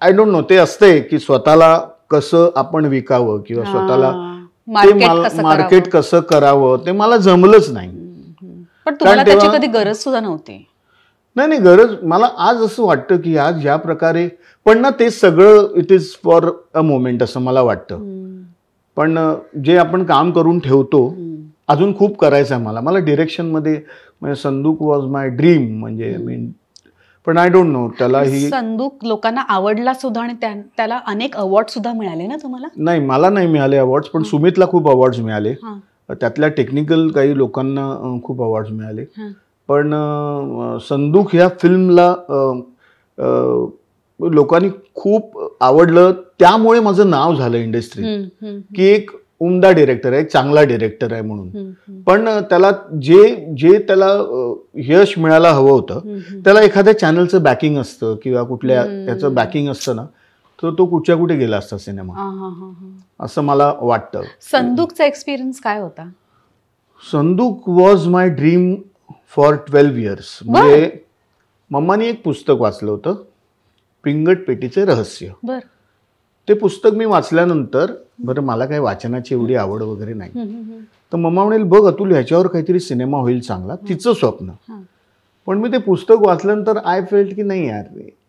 आय डोंट नो ते असते की स्वतःला कसं आपण विकावं किंवा स्वतःला मार्केट कसं करावं ते मला जमलंच नाही पण तुम्हाला त्याची कधी गरज सुद्धा नव्हती नाही नाही गरज मला आज असं वाटतं की आज या प्रकारे पण ना ते सगळं it is for a moment असं मला वाटतं पण जे आपण काम करून ठेवतो अजून खूप करायचं आहे मला मला डिरेक्शन म्हणजे संदूक वॉज माय ड्रीम म्हणजे मीन पण आय डोंट नो त्याला ही संदूक लोकांना आवडला सुद्धा आणि त्याला अनेक अवॉर्ड सुद्धा मिळाले ना तुम्हाला नाही मला नाही मिळाले अवॉर्ड पण सुमितला खूप अवॉर्ड मिळाले त्यातल्या टेक्निकल काही लोकांना खूप अवॉर्ड मिळाले पण संदूक ह्या फिल्मला लोकांनी खूप आवडलं त्यामुळे माझं नाव झालं इंडस्ट्री की एक उमदा डिरेक्टर आहे चांगला डिरेक्टर आहे म्हणून पण त्याला जे जे त्याला यश मिळायला हवं होतं त्याला एखाद्या चॅनलचं बॅकिंग असतं किंवा कुठल्या त्याचं बॅकिंग असतं ना तर तो कुठच्या कुठे गेला असता सिनेमा असं मला वाटतं संदूकचा एक्सपिरियन्स काय होता Sandook was my dream for twelve years म्हणजे मम्मानी एक पुस्तक वाचलं होतं पिंगट पेटीचे रहस्य बर ते पुस्तक मी वाचल्यानंतर बरं मला काही वाचनाची एवढी आवड वगैरे नाही तर मम्मा म्हणेल बघ अतुल ह्याच्यावर काहीतरी सिनेमा होईल चांगला तिचं स्वप्न पण मी ते पुस्तक वाचल्यानंतर आय फेल्ट की नाही यार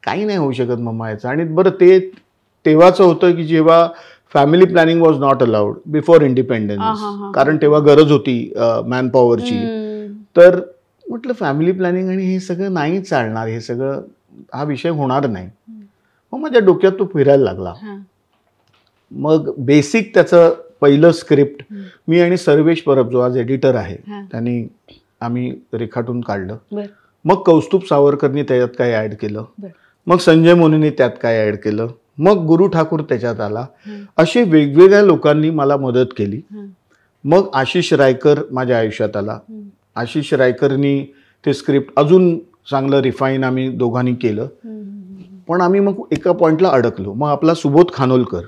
काही नाही होऊ शकत मम्मा याचं आणि बरं ते तेव्हाचं होतं की जेव्हा family planning was not allowed before independence कारण तेव्हा गरज होती मॅन पॉवरची तर म्हटलं फॅमिली प्लॅनिंग आणि हे सगळं नाही चालणार हे सगळं हा विषय होणार नाही मग माझ्या डोक्यात तो फिरायला लागला मग बेसिक त्याचं पहिलं स्क्रिप्ट मी आणि सर्वेश परब जो आज एडिटर आहे त्यांनी आम्ही रेखाटून काढलं मग कौस्तुभ सावरकरनी त्याच्यात काय ऍड केलं मग संजय मोनीनी त्यात काय ऍड केलं मग गुरु ठाकूर त्याच्यात आला असे वेगवेगळ्या लोकांनी मला मदत केली मग आशिष रायकर माझ्या आयुष्यात आला आशिष रायकरनी ते स्क्रिप्ट अजून चांगलं रिफाईन आम्ही दोघांनी केलं पण आम्ही मग एका पॉइंटला अडकलो मग आपला सुबोध खानोलकर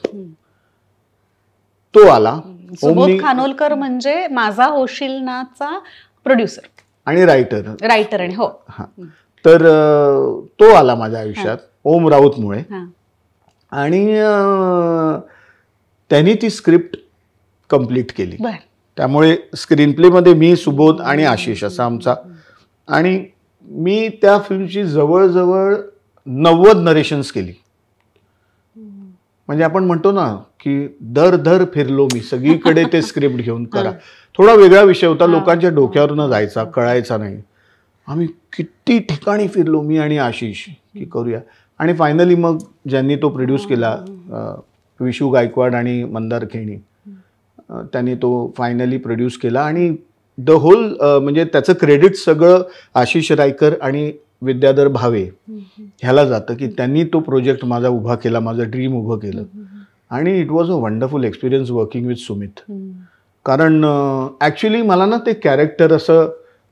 तो आला सुबोध खानोलकर म्हणजे माझा होशील नाचा प्रोड्युसर आणि रायटर रायटर आणि हो तर तो आला माझ्या आयुष्यात ओम राऊतमुळे आणि त्यांनी ती स्क्रिप्ट कम्प्लीट केली त्यामुळे स्क्रीन प्लेमध्ये मी सुबोध आणि आशिष असा आमचा आणि मी त्या फिल्मची जवळजवळ नव्वद नरेशन्स केली म्हणजे आपण म्हणतो ना की दर धर फिरलो मी सगळीकडे ते स्क्रिप्ट घेऊन करा थोडा वेगळा विषय होता लोकांच्या डोक्यावरनं जायचा कळायचा नाही आम्ही किती ठिकाणी फिरलो मी आणि आशिष की करूया आणि फायनली मग ज्यांनी तो प्रोड्यूस केला विशू गायकवाड आणि मंदार खेणी त्यांनी तो फायनली प्रोड्यूस केला आणि द होल म्हणजे त्याचं क्रेडिट सगळं आशिष रायकर आणि विद्याधर भावे ह्याला जातं की त्यांनी तो प्रोजेक्ट माझा उभा केला माझं ड्रीम उभं केलं आणि it was a wonderful experience working with Sumit कारण ऍक्च्युली मला ना ते कॅरेक्टर असं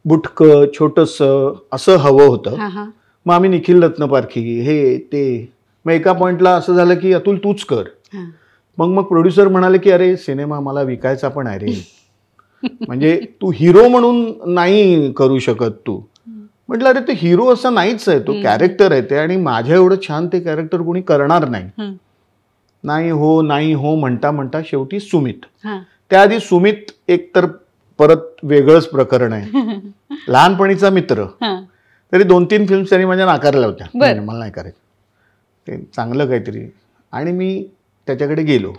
बुटक छोटस असं हवं होतं मग आम्ही निखिल रत्नपारखी हे ते मग एका पॉइंटला असं झालं की अतुल तूच कर मग मग प्रोड्युसर म्हणाले की अरे सिनेमा मला विकायचा पण आहे रे म्हणजे तू हिरो म्हणून नाही करू शकत तू म्हटलं अरे ते हिरो असा नाहीच आहे तो कॅरेक्टर आहे ते आणि माझ्या एवढं छान ते कॅरेक्टर कोणी करणार नाही नाही हो नाही हो म्हणता म्हणता शेवटी सुमित त्याआधी सुमित एकतर परत वेगळंच प्रकरण आहे लहानपणीचा मित्र तरी दोन तीन फिल्म्स त्यांनी माझ्या नाकारल्या होत्या म्हणजे मला नाही करायचं ते चांगलं काहीतरी आणि मी त्याच्याकडे गेलो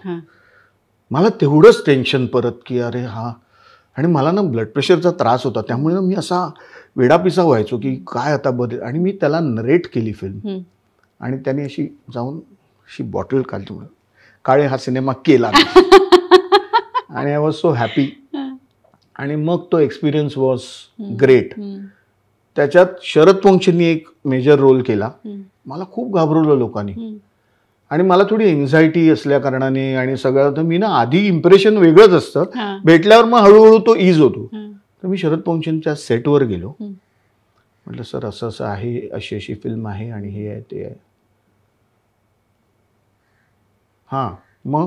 मला तेवढंच टेन्शन परत की अरे हा आणि मला ना ब्लड प्रेशरचा त्रास होता त्यामुळे मी असा वेडापिसा व्हायचो की काय आता बदल आणि मी त्याला नरेट केली फिल्म आणि त्याने अशी जाऊन अशी बॉटल काढली काळे हा सिनेमा केला आणि आय वॉज सो हॅपी आणि मग तो एक्सपिरियन्स वॉज ग्रेट त्याच्यात शरद वंशींनी एक मेजर रोल केला मला खूप घाबरवलं लोकांनी आणि मला थोडी एन्झायटी असल्या कारणाने आणि सगळं तर मी ना आधी इम्प्रेशन वेगळंच असतं भेटल्यावर मग हळूहळू तो इज होतो तर मी शरद पवनशेंच्या सेटवर गेलो म्हटलं सर असं असं आहे अशी अशी फिल्म आहे आणि हे आहे ते आहे हां मग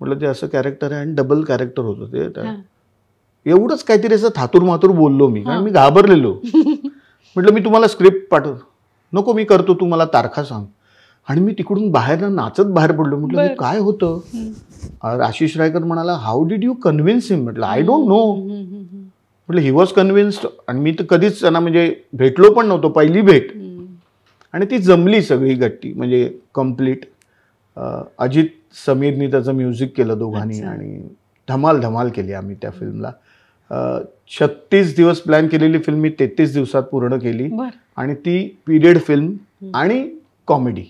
म्हटलं ते असं कॅरेक्टर आहे आणि डबल कॅरेक्टर होतं ते एवढंच काहीतरी असं थातूर मातूर बोललो मी कारण मी घाबरलेलो म्हटलं मी तुम्हाला स्क्रिप्ट पाठव नको मी करतो तू मला तारखा सांग आणि मी तिकडून बाहेर नाचत बाहेर पडलो म्हटलं काय होतं आशिष रायकर म्हणाला how did you convince him म्हटलं आय डोंट नो म्हटलं ही वॉज कन्व्हिन्स्ड आणि मी तर कधीच त्यांना म्हणजे भेटलो पण नव्हतो पहिली भेट आणि ती जमली सगळी गट्टी म्हणजे कम्प्लीट अजित समीरनी त्याचं म्युझिक केलं दोघांनी आणि धमाल धमाल केली आम्ही त्या फिल्मला छत्तीस दिवस प्लॅन केलेली फिल्म मी तेहतीस दिवसात पूर्ण केली आणि ती पिरियड फिल्म आणि कॉमेडी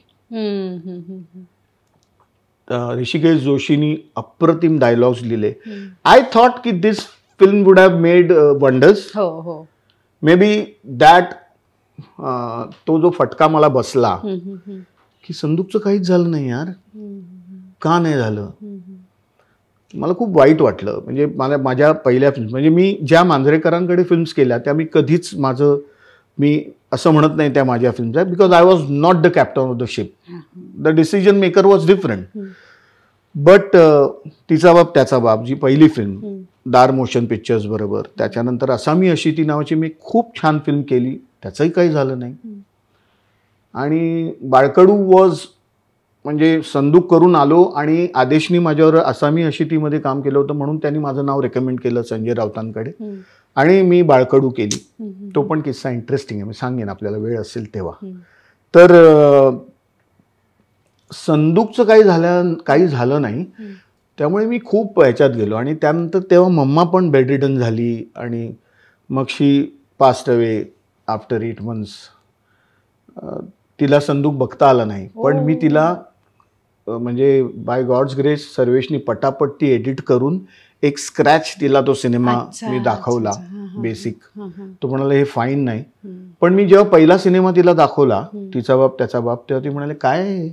ऋषिकेश जोशीनी अप्रतिम डायलॉग्स लिहिले आय थॉट की this film would have made wonders maybe that तो जो फटका मला बसला की संदूकचं काहीच झालं नाही यार का नाही झालं मला खूप वाईट वाटलं म्हणजे मला माझ्या पहिल्या फिल्म म्हणजे मी ज्या मांजरेकरांकडे फिल्म्स केल्या त्या मी कधीच माझं मी असं म्हणत नाही त्या माझ्या फिल्मचा because I was not the captain of the ship the decision maker was different but तिचा बाप त्याचा बाप जी पहिली फिल्म दार मोशन पिक्चर्स बरोबर त्याच्यानंतर असा मी अशी ती नावाची मी खूप छान फिल्म केली त्याचंही काही झालं नाही आणि बाळकडू वॉज म्हणजे संदूक करून आलो आणि आदेशनी माझ्यावर आसामी अशी टीमध्ये काम केलं होतं म्हणून त्यांनी माझं नाव रेकमेंड केलं संजय राऊतांकडे आणि मी बाळकडू केली तो पण किस्सा इंटरेस्टिंग आहे मी सांगेन आपल्याला वेळ असेल तेव्हा तर संदूकचं काही झालं काही झालं नाही त्यामुळे मी खूप ह्याच्यात गेलो आणि त्यानंतर तेव्हा मम्मा पण बेडरिटन झाली आणि मग she passed away after eight months तिला संदूक बघता आला नाही पण मी हो. तिला म्हणजे बाय गॉड्स ग्रेस सर्वेशनी पटापट ती एडिट करून एक स्क्रॅच तिला तो सिनेमा मी दाखवला बेसिक तो म्हणाला हे फाईन नाही पण मी जेव्हा पहिला सिनेमा तिला दाखवला तिचा बाप त्याचा बाप तेव्हा ती म्हणाले काय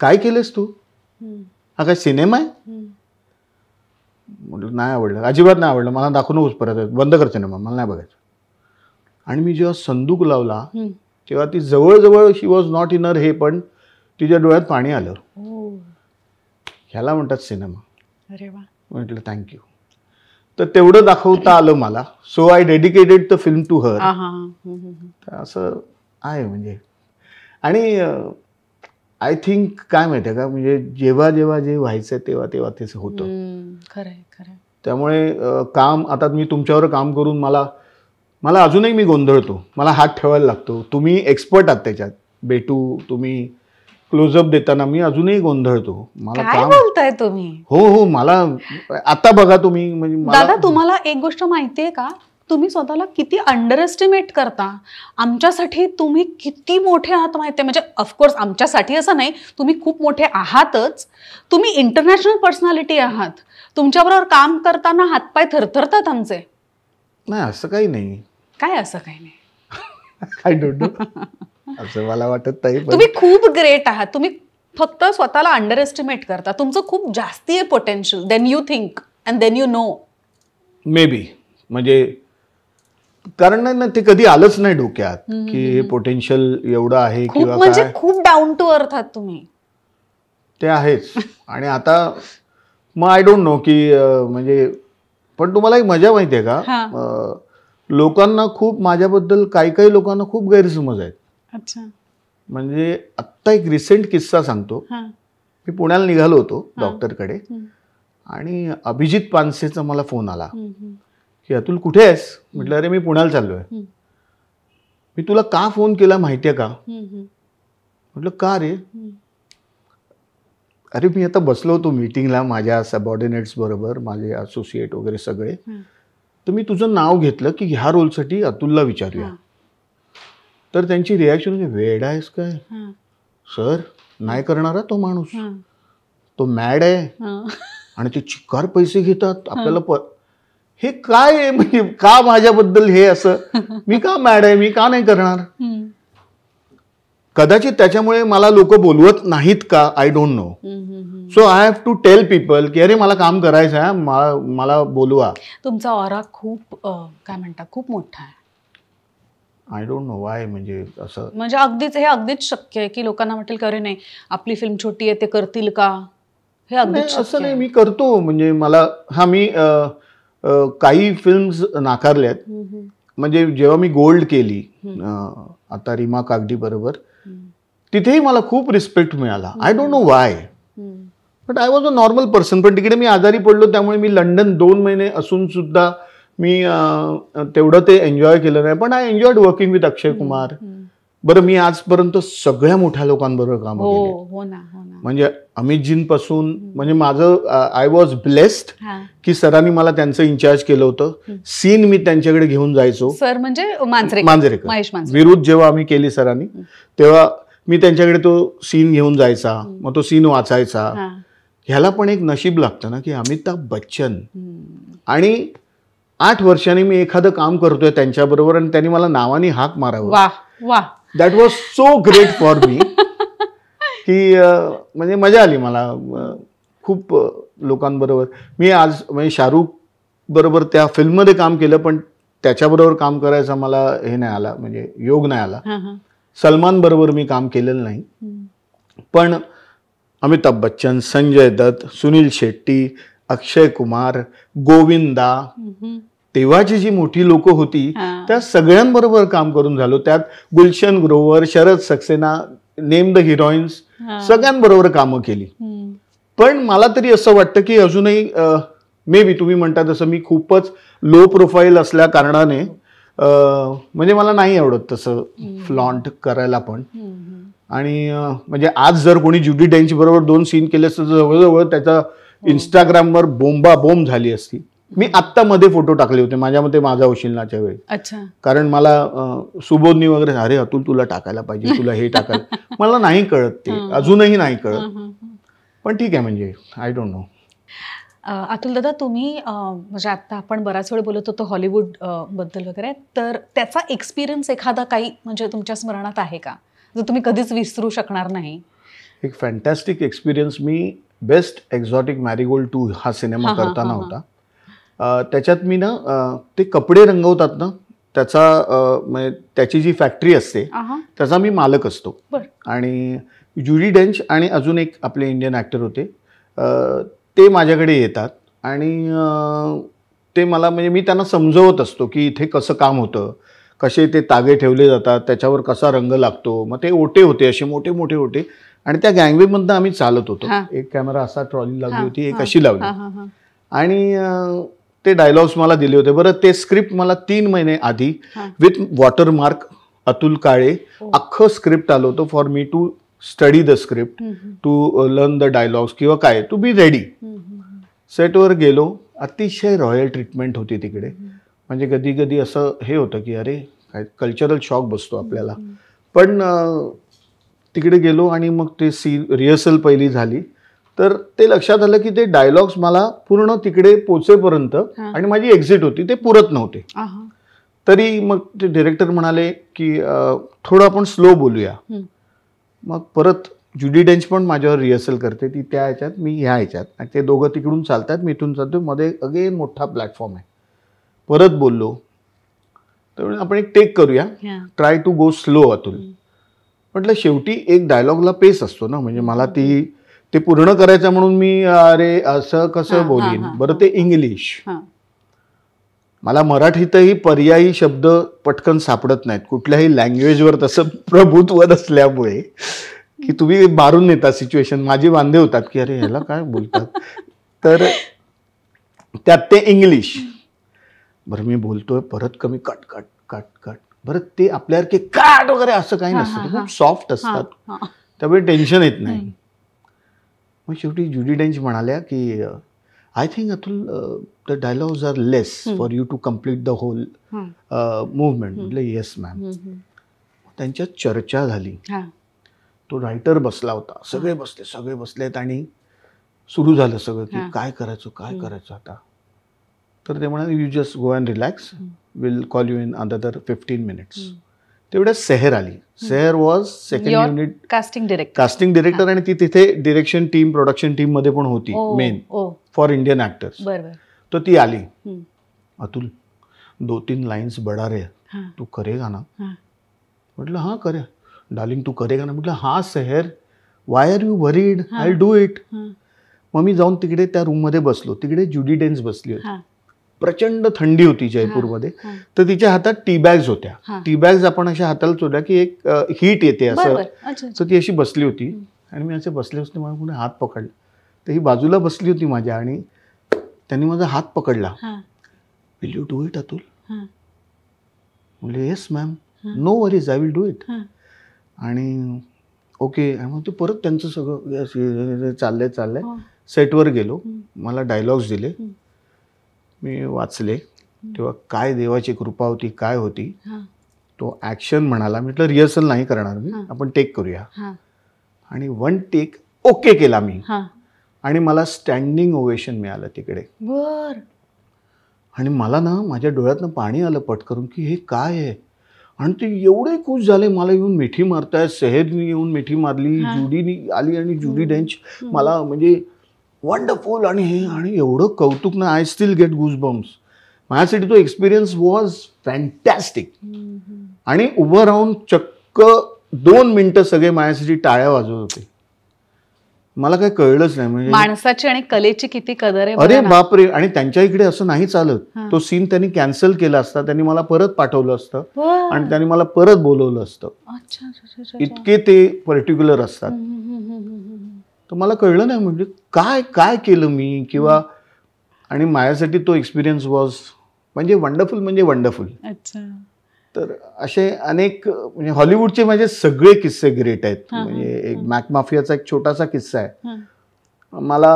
काय केलेस तू हा काय सिनेमा आहे म्हटलं नाही आवडलं अजिबात नाही आवडलं मला दाखवू नकोस परत बंद कर सिनेमा मला नाही बघायचं आणि मी जेव्हा संदूक लावला तेव्हा ती जवळजवळ शी वॉज नॉट इनर हे पण तिच्या डोळ्यात पाणी आलं हो. ह्याला म्हणतात सिनेमा अरे म्हटलं थँक्यू तर तेवढं दाखवता आलं मला so I dedicated the film to her असं आहे म्हणजे आणि आय थिंक काय माहितीये का म्हणजे जेव्हा जेव्हा जे व्हायचं तेव्हा तेव्हा तेच होतं त्यामुळे काम आता मी तुमच्यावर काम करून मला मला अजूनही मी गोंधळतो मला हात ठेवायला लागतो तुम्ही एक्सपर्ट आहात त्याच्यात भेटू तुम्ही क्लोजअप देताना मी अजूनही गोंधळतो मला काय बोलताय तुम्ही हो हो मला आता बघा तुम्ही म्हणजे दादा तुम्हाला एक गोष्ट माहितीये का तुम्ही स्वतःला किती अंडर एस्टिमेट करता आमच्यासाठी तुम्ही किती मोठे आहात माहिती म्हणजे ऑफकोर्स आमच्यासाठी असं नाही तुम्ही खूप मोठे आहातच तुम्ही इंटरनॅशनल पर्सनॅलिटी आहात तुमच्याबरोबर काम करताना हातपाय थरथरतात आमचे नाही असं काही नाही काय असं काही नाही आय डोंट नो असं मला वाटत नाही तुम्ही खूप ग्रेट आहात तुम्ही फक्त स्वतःला अंडर एस्टिमेट करता तुमचं खूप जास्ती आहे potential then you think and then you know maybe म्हणजे कारण ना ते कधी आलंच नाही डोक्यात की हे पोटेन्शियल एवढं आहे किंवा म्हणजे खूप डाऊन टू अर्थ आहात तुम्ही ते आहेच आणि आता मग आय डोंट नो की म्हणजे पण तुम्हाला एक मजा माहितीये का लोकांना खूप माझ्याबद्दल काही काही लोकांना खूप गैरसमज आहेत म्हणजे आत्ता एक रिसेंट किस्सा सांगतो मी पुण्याला निघालो होतो डॉक्टरकडे आणि अभिजित पानसेचा मला फोन आला की अतुल कुठे आहेस म्हटलं अरे मी पुण्याला चाललोय मी तुला का फोन केला माहिती का म्हटलं का रे अरे मी आता बसलो होतो मीटिंगला माझ्या सबॉर्डिनेट्स बरोबर माझे असोसिएट वगैरे सगळे तर मी तुझं नाव घेतलं की ह्या रोलसाठी अतुलला विचारूया तर त्यांची रिॲक्शन म्हणजे वेड आहेस काय सर नाही करणारा तो माणूस तो मॅड आहे आणि ते चिकार पैसे घेतात आपल्याला हे काय म्हणजे का माझ्याबद्दल हे असं मी का मॅड आहे मी का नाही करणार कदाचित त्याच्यामुळे मला लोक बोलवत नाहीत का I don't know so I have to tell people की अरे मला काम करायचं आहे मला बोलवा तुमचा ऑरा खूप काय म्हणतात खूप मोठा आहे आय डोंट नो वाय म्हणजे असं म्हणजे अगदीच हे अगदीच शक्य आहे की लोकांना वाटेल अरे नाही आपली फिल्म छोटी आहे ते करतील का हे अगदीच असं नाही मी करतो म्हणजे मला हा मी काही फिल्म्स नाकारल्यात म्हणजे जेव्हा मी गोल्ड केली आता रिमा कागडी बरोबर तिथेही मला खूप रिस्पेक्ट मिळाला I don't know why but I was a normal person पण तिकडे मी आजारी पडलो त्यामुळे मी लंडन दोन महिने असून सुद्धा मी तेवढं ते एन्जॉय केलं नाही पण I enjoyed working with Akshay Kumar बरं मी आजपर्यंत सगळ्या मोठ्या लोकांबरोबर काम हो, हो हो ना म्हणजे अमितजींपासून म्हणजे माझं आय वॉज ब्लेस्ड की सरांनी मला त्यांचं इन्चार्ज केलं होतं सीन मी त्यांच्याकडे घेऊन जायचो सर म्हणजे मांजरेकर विरुद्ध जेव्हा आम्ही केली सरांनी तेव्हा मी त्यांच्याकडे तो सीन घेऊन जायचा मग तो सीन वाचायचा ह्याला पण एक नशीब लागतं ना की अमिताभ बच्चन आणि आठ वर्षांनी मी एखादं काम करतोय त्यांच्याबरोबर आणि त्यांनी मला नावाने हाक मारावं that was so great for me की म्हणजे मजा आली मला खूप लोकांबरोबर मी आज म्हणजे शाहरुख बरोबर त्या फिल्ममध्ये काम केलं पण त्याच्याबरोबर काम करायचा मला हे नाही आला म्हणजे योग नाही आला सलमान बरोबर मी काम केलेलं नाही पण अमिताभ बच्चन संजय दत्त सुनील शेट्टी अक्षय कुमार गोविंदा तेव्हाची जी मोठी लोक होती त्या सगळ्यांबरोबर काम करून झालो त्यात Gulshan Grover Sharad Saxena name the heroines सगळ्यांबरोबर कामं केली पण मला तरी असं वाटतं की अजूनही मे बी तुम्ही म्हणता तसं मी खूपच लो प्रोफाईल असल्या कारणाने म्हणजे मला नाही आवडत तसं फ्लॉन्ट करायला पण आणि म्हणजे आज जर कोणी ज्युडी डेंच बरोबर दोन सीन केले असतं जवळजवळ त्याचा इंस्टाग्रामवर हो. बोंबा बोंब झाली असती मी आत्ता मध्ये फोटो टाकले होते माझ्या मते माझा उशिलनाच्या वेळी कारण मला सुबोधनी वगैरे अरे अतुल तुला टाकायला पाहिजे तुला हे टाकायला मला नाही कळत ते अजूनही नाही कळत पण ठीक आहे म्हणजे आय डोंट नो अतुल दादा तुम्ही म्हणजे आता आपण बराच वेळ बोलत होतो हॉलिवूड बद्दल वगैरे तर त्याचा एक्सपिरियन्स एखादा काही म्हणजे तुमच्या स्मरणात आहे का जो तुम्ही कधीच विसरू शकणार नाही एक फॅन्टॅस्टिक एक्सपिरियन्स मी बेस्ट एक्झॉटिक मॅरीगोल्ड टू हा सिनेमा करताना होता त्याच्यात मी ना ते कपडे रंगवतात ना त्याचा म्हणजे त्याची जी फॅक्टरी असते त्याचा मी मालक असतो आणि जुडी डेंच आणि अजून एक आपले इंडियन ऍक्टर होते ते माझ्याकडे येतात आणि ते मला म्हणजे मी त्यांना समजवत असतो की इथे कसं काम होतं कसे ते तागे ठेवले जातात त्याच्यावर कसा रंग लागतो मग ते ओटे होते असे मोठे मोठे ओटे आणि त्या गँगवेमधनं आम्ही चालत होतो एक कॅमेरा असा ट्रॉली लावली होती एक अशी लावली आणि ते डायलॉग्स मला दिले होते बरं ते स्क्रिप्ट मला तीन महिने आधी विथ वॉटरमार्क अतुल काळे हो. अख्खं स्क्रिप्ट आलं होतं for me to study the script to learn the dialogues किंवा काय टू बी रेडी सेटवर गेलो अतिशय रॉयल ट्रीटमेंट होती तिकडे म्हणजे कधी कधी असं हे होतं की अरे काय कल्चरल शॉक बसतो आपल्याला पण तिकडे गेलो आणि मग ते सी रिहर्सल पहिली झाली तर ते लक्षात आलं की ते डायलॉग्स मला पूर्ण तिकडे पोचेपर्यंत आणि माझी एक्झिट होती ते पुरत नव्हते तरी मग ते डिरेक्टर म्हणाले की थोडं आपण स्लो बोलूया मग परत जुडी डेंच पण माझ्यावर रिहर्सल करते ती त्या ह्याच्यात मी ह्या ह्याच्यात आणि ते दोघं तिकडून चालतात मी इथून चालतो मध्ये अगेन मोठा प्लॅटफॉर्म आहे परत बोललो तर आपण एक टेक करूया try to go slow Atul म्हटलं शेवटी एक डायलॉगला पेस असतो ना म्हणजे मला ती ते पूर्ण करायचं म्हणून मी अरे असं कसं बोलीन बरं ते इंग्लिश मला मराठीतही पर्यायी शब्द पटकन सापडत नाहीत कुठल्याही लँग्वेजवर तसं प्रभुत्व नसल्यामुळे की तुम्ही मारून नेता सिच्युएशन माझे वांदे होतात की अरे ह्याला काय बोलतात तर त्यात ते इंग्लिश बरं मी बोलतोय परत कमी कट कट कट कट बरं ते आपल्यासारखे काट वगैरे असं काही नसतं खूप सॉफ्ट असतात त्यामुळे टेन्शन येत नाही मग शेवटी जुडी डेंच म्हणाल्या की I think Atul the dialogues are less for you to complete the whole movement म्हटलं येस मॅम त्यांच्यात चर्चा झाली तो रायटर बसला होता सगळे बसले सगळे बसलेत आणि सुरू झालं सगळं की काय करायचं काय करायचं आता तर ते म्हणाले you just go and relax will call you in other fifteen minutes तेवढ्या सेहर आली Seher was second unit casting director casting director आणि ती तिथे डिरेक्शन टीम प्रोडक्शन टीम मध्ये पण होती मेन फॉर इंडियन ऍक्टर्स तर ती आली अतुल दो तीन लाईन्स बडा रे तू करेगा ना म्हटलं हा करे डार्लिंग तू करेगा ना म्हटलं हा Seher why are you worried I do it मग मी जाऊन तिकडे त्या रूम मध्ये बसलो तिकडे जुडी डेन्स बसली होती प्रचंड थंडी होती जयपूरमध्ये तर तिच्या हातात टी बॅग्स होत्या टी बॅग्स आपण अशा हाताला चोरल्या की एक हीट येते असं तर ती अशी बसली होती आणि मी असे बसले असते मला कुठे हात पकडला तर ही बाजूला बसली होती माझ्या आणि त्यांनी माझा हात पकडला will you do it Atul म्हणजे yes ma'am no worries I will do it आणि ओके आणि मग ते परत त्यांचं सगळं चाललंय चाललंय सेटवर हो. गेलो मला डायलॉग्स दिले मी वाचले तेव्हा काय देवाची कृपा होती काय होती तो ऍक्शन म्हणाला म्हटलं रिहर्सल नाही करणार मी आपण टेक करूया आणि वन टेक ओके केला मी आणि मला स्टँडिंग ओवेशन मिळालं तिकडे बर आणि मला ना माझ्या डोळ्यातनं पाणी आलं पटकरून की हे काय आहे आणि ते एवढे खुश झाले मला येऊन मिठी मारताय सहेदनी येऊन मिठी मारली जुडीनी आली आणि जुडी डेंच मला म्हणजे वंडरफुल आणि हे आणि एवढं कौतुक ना I still get goosebumps माझ्यासाठी तो एक्सपिरियन्स वॉज फॅन्टॅस्टिक आणि उभं राहून चक्क दोन मिनटं सगळे माझ्यासाठी टाळ्या वाजवत होते मला काही कळलंच नाही म्हणजे माणसाची आणि कलेची किती कदर आहे अरे बापरे आणि त्यांच्या इकडे असं नाही चालत तो सीन त्यांनी कॅन्सल केला असता त्यांनी मला परत पाठवलं असतं आणि त्यांनी मला परत बोलवलं असतं इतके ते पर्टिक्युलर असतात तर मला कळलं नाही म्हणजे काय काय केलं मी किंवा आणि माझ्यासाठी तो एक्सपिरियन्स वॉज म्हणजे वंडरफुल म्हणजे वंडरफुल अच्छा तर असे अनेक म्हणजे हॉलिवूडचे माझे सगळे किस्से ग्रेट आहेत म्हणजे एक मॅक माफियाचा एक छोटासा किस्सा आहे मला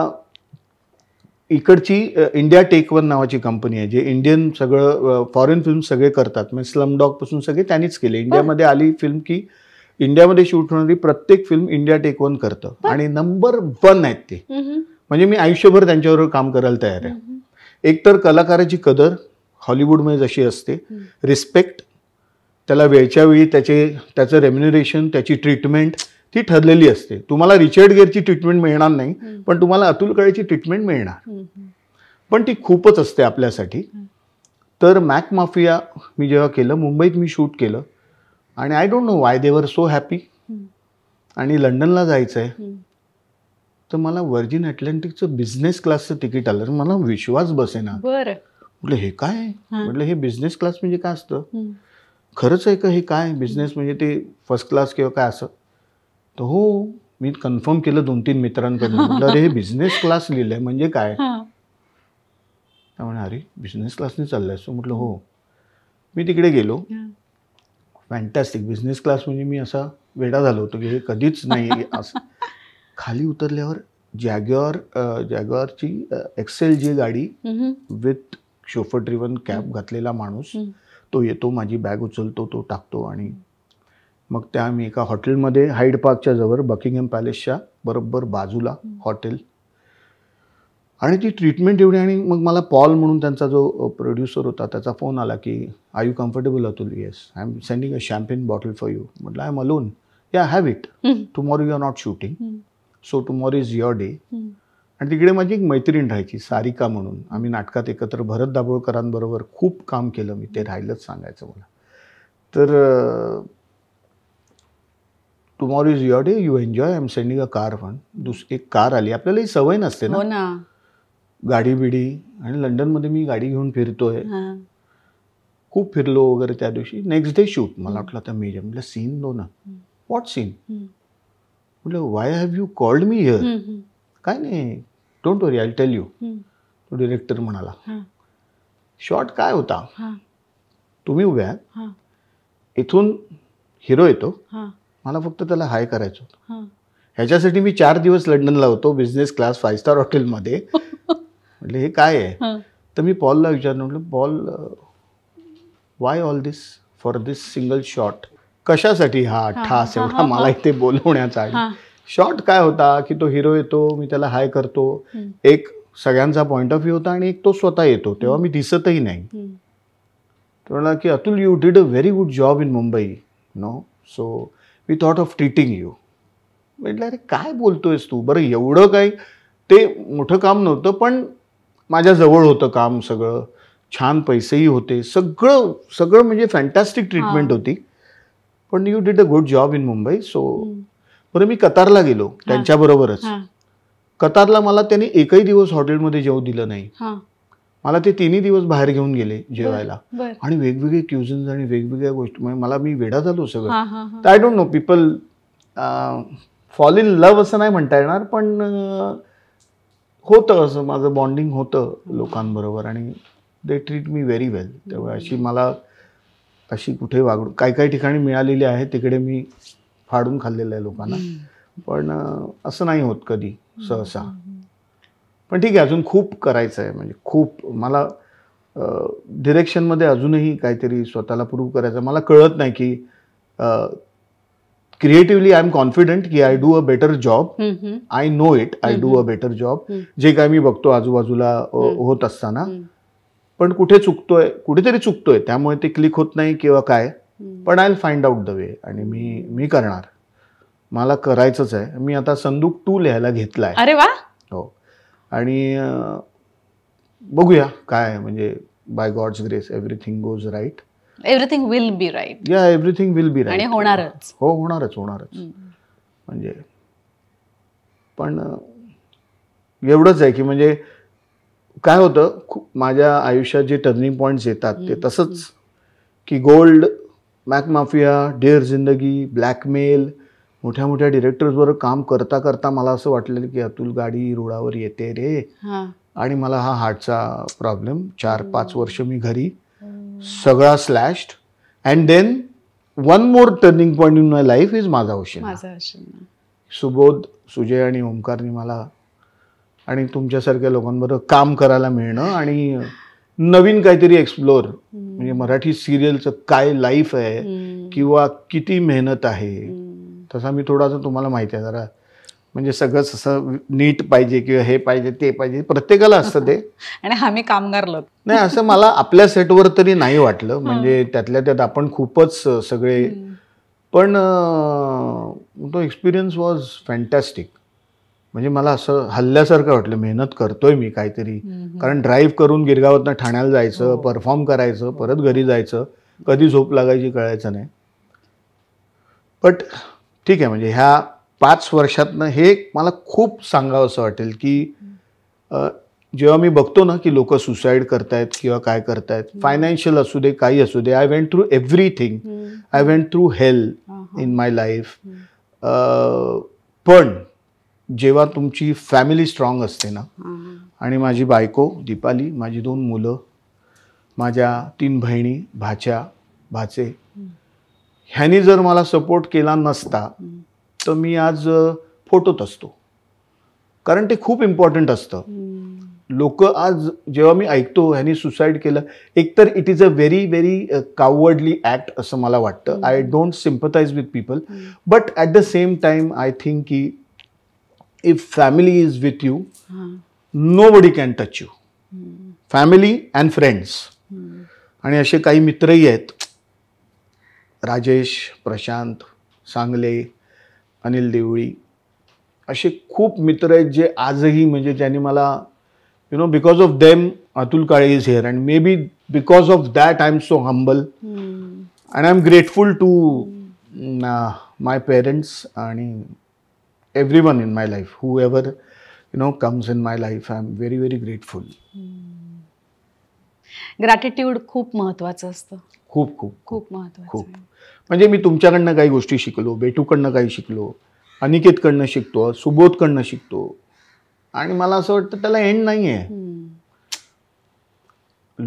इकडची इंडिया टेक वन नावाची कंपनी आहे जे इंडियन सगळं फॉरेन फिल्म सगळे करतात म्हणजे स्लम डॉग पासून सगळे त्यांनीच केले इंडियामध्ये आली फिल्म की इंडियामध्ये शूट होणारी प्रत्येक फिल्म इंडिया टेक वन करतं आणि नंबर वन आहेत ते म्हणजे मी आयुष्यभर त्यांच्याबरोबर काम करायला तयार आहे एकतर कलाकाराची कदर हॉलिवूडमध्ये जशी असते रिस्पेक्ट त्याला वेळच्या वेळी त्याचे त्याचं रेम्युनरेशन त्याची ट्रीटमेंट ती ठरलेली असते तुम्हाला रिचर्ड गेअरची ट्रीटमेंट मिळणार नाही पण तुम्हाला अतुल काळेची ट्रीटमेंट मिळणार पण ती खूपच असते आपल्यासाठी तर मॅक माफिया मी जेव्हा केलं मुंबईत मी शूट केलं आणि I don't know why they were so happy आणि लंडनला जायचं आहे तर मला व्हर्जिन अटलांटिकचं बिझनेस क्लासचं तिकीट आलं मला विश्वास बसेना म्हटलं हे काय म्हटलं हे बिझनेस क्लास म्हणजे काय असतं खरंच आहे का हे काय बिझनेस म्हणजे ते फर्स्ट क्लास किंवा काय असं तर हो मी कन्फर्म केलं दोन तीन मित्रांकडून अरे हे बिझनेस क्लास लिहिलंय म्हणजे काय त्यामुळे अरे बिझनेस क्लासने चाललाय सो म्हटलं हो मी तिकडे गेलो फॅन्टॅस्टिक बिझनेस क्लास म्हणजे मी असा वेडा झालो होतो की हे कधीच नाही असं खाली उतरल्यावर जॅग्युआर जॅग्युआरची एक्सेल जी गाडी विथ शोफर ड्रिव्हन कॅब घातलेला माणूस तो येतो माझी बॅग उचलतो तो टाकतो आणि मग त्या आम्ही एका हॉटेलमध्ये हाईड पार्कच्या जवळ बकिंगहॅम पॅलेसच्या बरोबर बाजूला हॉटेल आणि ती ट्रीटमेंट एवढी आणि मग मला पॉल म्हणून त्यांचा जो प्रोड्युसर होता त्याचा फोन आला की I you comfortable Atul yes I am sending a champagne bottle for you म्हटलं I am alone ya have it tomorrow you are not shooting so tomorrow is your day आणि तिकडे माझी एक मैत्रीण राहायची सारिका म्हणून आम्ही नाटकात एकत्र भरत दाभोळकरांबरोबर खूप काम केलं मी ते राहिलंच सांगायचं मला तर tomorrow is your day you enjoy I am sending a car one दुस एक कार आली आपल्याला ही सवय नसते ना, हो ना। गाडी बिडी आणि लंडनमध्ये मी गाडी घेऊन फिरतोय खूप फिरलो वगैरे त्या दिवशी नेक्स्ट डे शूट मला वाटलं आता मी म्हटलं सीन दो ना व्हॉट सीन म्हटलं why have you called me here काय नाही don't worry I tell you तो डिरेक्टर म्हणाला शॉर्ट काय होता तुम्ही उभ्या इथून हिरो येतो मला फक्त त्याला हाय करायचं होतं ह्याच्यासाठी मी चार दिवस लंडनला होतो business class five star hotel मध्ये म्हटलं हे काय आहे तर मी पॉलला विचारलं म्हटलं Paul why all this for this single shot कशासाठी हा अठ्ठा एवढा मला इथे बोलवण्याचा शॉर्ट काय होता की तो हिरो येतो मी त्याला हाय करतो एक सगळ्यांचा पॉईंट ऑफ व्ह्यू होता आणि एक तो स्वतः येतो तेव्हा मी दिसतही नाही तो म्हणाला की Atul you did a very good job in Mumbai no so we thought of treating you म्हटलं अरे काय बोलतोयस तू बरं एवढं काही ते मोठं काम नव्हतं पण माझ्या जवळ होतं काम सगळं छान पैसेही होते सगळं सगळं म्हणजे फॅन्टॅस्टिक ट्रीटमेंट होती पण you did a good job in Mumbai so बरं मी कतारला गेलो त्यांच्याबरोबरच कतारला मला त्यांनी एकही दिवस हॉटेलमध्ये जेव दिलं नाही मला ते तिन्ही दिवस बाहेर घेऊन गेले जेवायला आणि वेगवेगळे क्युझन्स आणि वेगवेगळ्या गोष्टी म्हणजे मला मी वेडा झालो सगळं तर I don't know people fall in love असं नाही म्हणता येणार पण होतं असं माझं बॉन्डिंग होतं लोकांबरोबर आणि दे ट्रीट मी व्हेरी वेल त्यामुळे अशी मला अशी कुठे वागणूक काही काही ठिकाणी मिळालेली आहे तिकडे मी फाडून खाल्लेलं आहे लोकांना पण असं नाही होत कधी सहसा पण ठीक आहे अजून खूप करायचं आहे म्हणजे खूप मला डिरेक्शनमध्ये अजूनही काहीतरी स्वतःला प्रूव्ह करायचं मला कळत नाही की क्रिएटिव्हली आय एम कॉन्फिडंट की I do a better job I know it I do a better job जे काय मी बघतो आजूबाजूला होत असताना पण कुठे चुकतोय कुठेतरी चुकतोय त्यामुळे ते क्लिक होत नाही किंवा काय पण I find out the way आणि मी मी करणार मला करायचंच आहे मी आता संदूक टू लिहायला घेतला आहे अरे वा हो आणि बघूया काय म्हणजे by God's grace everything goes right everything will be right या एव्हरीथिंग विल बी राईट होणारच हो होणारच होणारच म्हणजे पण एवढंच आहे की म्हणजे काय होतं खूप माझ्या आयुष्यात जे टर्निंग पॉईंट्स येतात ते तसंच की गोल्ड मॅक माफिया डेअर जिंदगी ब्लॅकमेल मोठ्या मोठ्या डिरेक्टर्सबरोबर काम करता करता मला असं वाटलेलं की अतुल गाडी रोडावर येते रे आणि मला हा हार्टचा प्रॉब्लेम चार हो. पाच वर्ष मी घरी हो. सगळा स्लॅश and then one more turning point in my life is माझा ओशिना सुबोध सुजय आणि ओमकारनी मला आणि तुमच्यासारख्या लोकांबरोबर काम करायला मिळणं आणि नवीन काहीतरी एक्सप्लोअर म्हणजे मराठी सिरियलचं काय लाईफ आहे किंवा किती मेहनत आहे तसा मी थोडासा तुम्हाला माहिती आहे जरा म्हणजे सगळं असं नीट पाहिजे किंवा हे पाहिजे ते पाहिजे प्रत्येकाला असतं ते आणि आम्ही कामगार लोक नाही असं मला आपल्या सेटवर तरी नाही वाटलं म्हणजे त्यातल्या त्यात आपण खूपच सगळे पण तो एक्सपिरियन्स वॉज फॅन्टॅस्टिक म्हणजे मला असं हल्ल्यासारखं वाटलं मेहनत करतोय मी काहीतरी कारण ड्राईव्ह करून गिरगावातनं ठाण्याला जायचं परफॉर्म हो. करायचं हो. परत घरी जायचं कधी झोप लागायची कळायचं नाही बट ठीक आहे म्हणजे ह्या पाच वर्षातनं हे मला खूप सांगावं असं वाटेल की जेव्हा मी बघतो ना की लोक सुसाईड करतायत किंवा काय करतायत फायनान्शियल असू दे काही असू दे I went through everything I went through hell in my life पण जेव्हा तुमची फॅमिली स्ट्रॉंग असते ना आणि माझी बायको दीपाली माझी दोन मुलं माझ्या तीन बहिणी भाच्या भाचे ह्यांनी जर मला सपोर्ट केला नसता तर मी आज फोटोत असतो कारण ते खूप इम्पॉर्टंट असतं लोक आज जेव्हा मी ऐकतो ह्यानी सुसाईड केलं एकतर it is a very very cowardly act असं मला वाटतं I don't sympathise with people but at the same time I think की if family is with you nobody can touch you family and friends आणि असे काही मित्रही आहेत राजेश प्रशांत सांगले अनिल देवळी असे खूप मित्र आहेत जे आजही म्हणजे ज्यांनी मला you know because of them Atul Kale is here and maybe because of that I am so humble and I am grateful to my parents आणि everyone in my life, whoever you know comes in my life, I'm very very grateful. Gratitude खूप महत्वाचं असतं खूप खूप खूप महत्वाचं खूप म्हणजे मी तुमच्याकडनं काही गोष्टी शिकलो बेटूकडनं काही शिकलो अनिकेतकडनं शिकतो सुबोधकडनं शिकतो आणि मला असं वाटतं त्याला एंड नाही आहे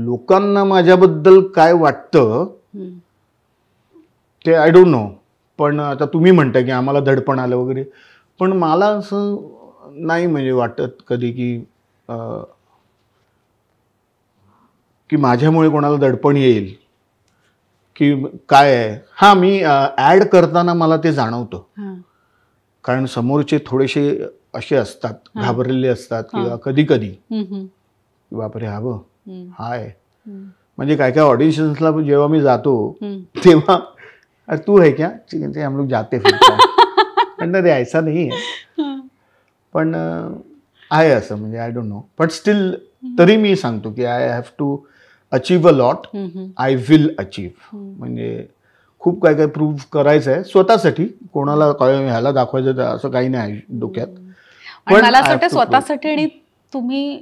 लोकांना माझ्याबद्दल काय वाटतं ते आय डोंट नो पण आता तुम्ही म्हणता की आम्हाला धडपण आलं वगैरे पण मला असं नाही म्हणजे वाटत कधी की की माझ्यामुळे कोणाला दडपण येईल की काय आहे हां मी ऍड करताना मला ते जाणवतं कारण समोरचे थोडेसे असे असतात घाबरलेले असतात किंवा कधी कधी बापरे हा हाय म्हणजे काय काय ऑडिशन्सला जेव्हा मी जातो तेव्हा तू है क्या हम लोग जाते फिरता दे द्यायचा नाही आहे पण आहे असं म्हणजे I don't know but still तरी मी सांगतो की I have to achieve a lot I will achieve म्हणजे खूप काय काय प्रूव्ह करायचं आहे स्वतःसाठी कोणाला ह्याला दाखवायचं असं काही नाही डोक्यात पण मला असं वाटतं स्वतःसाठी आणि तुम्ही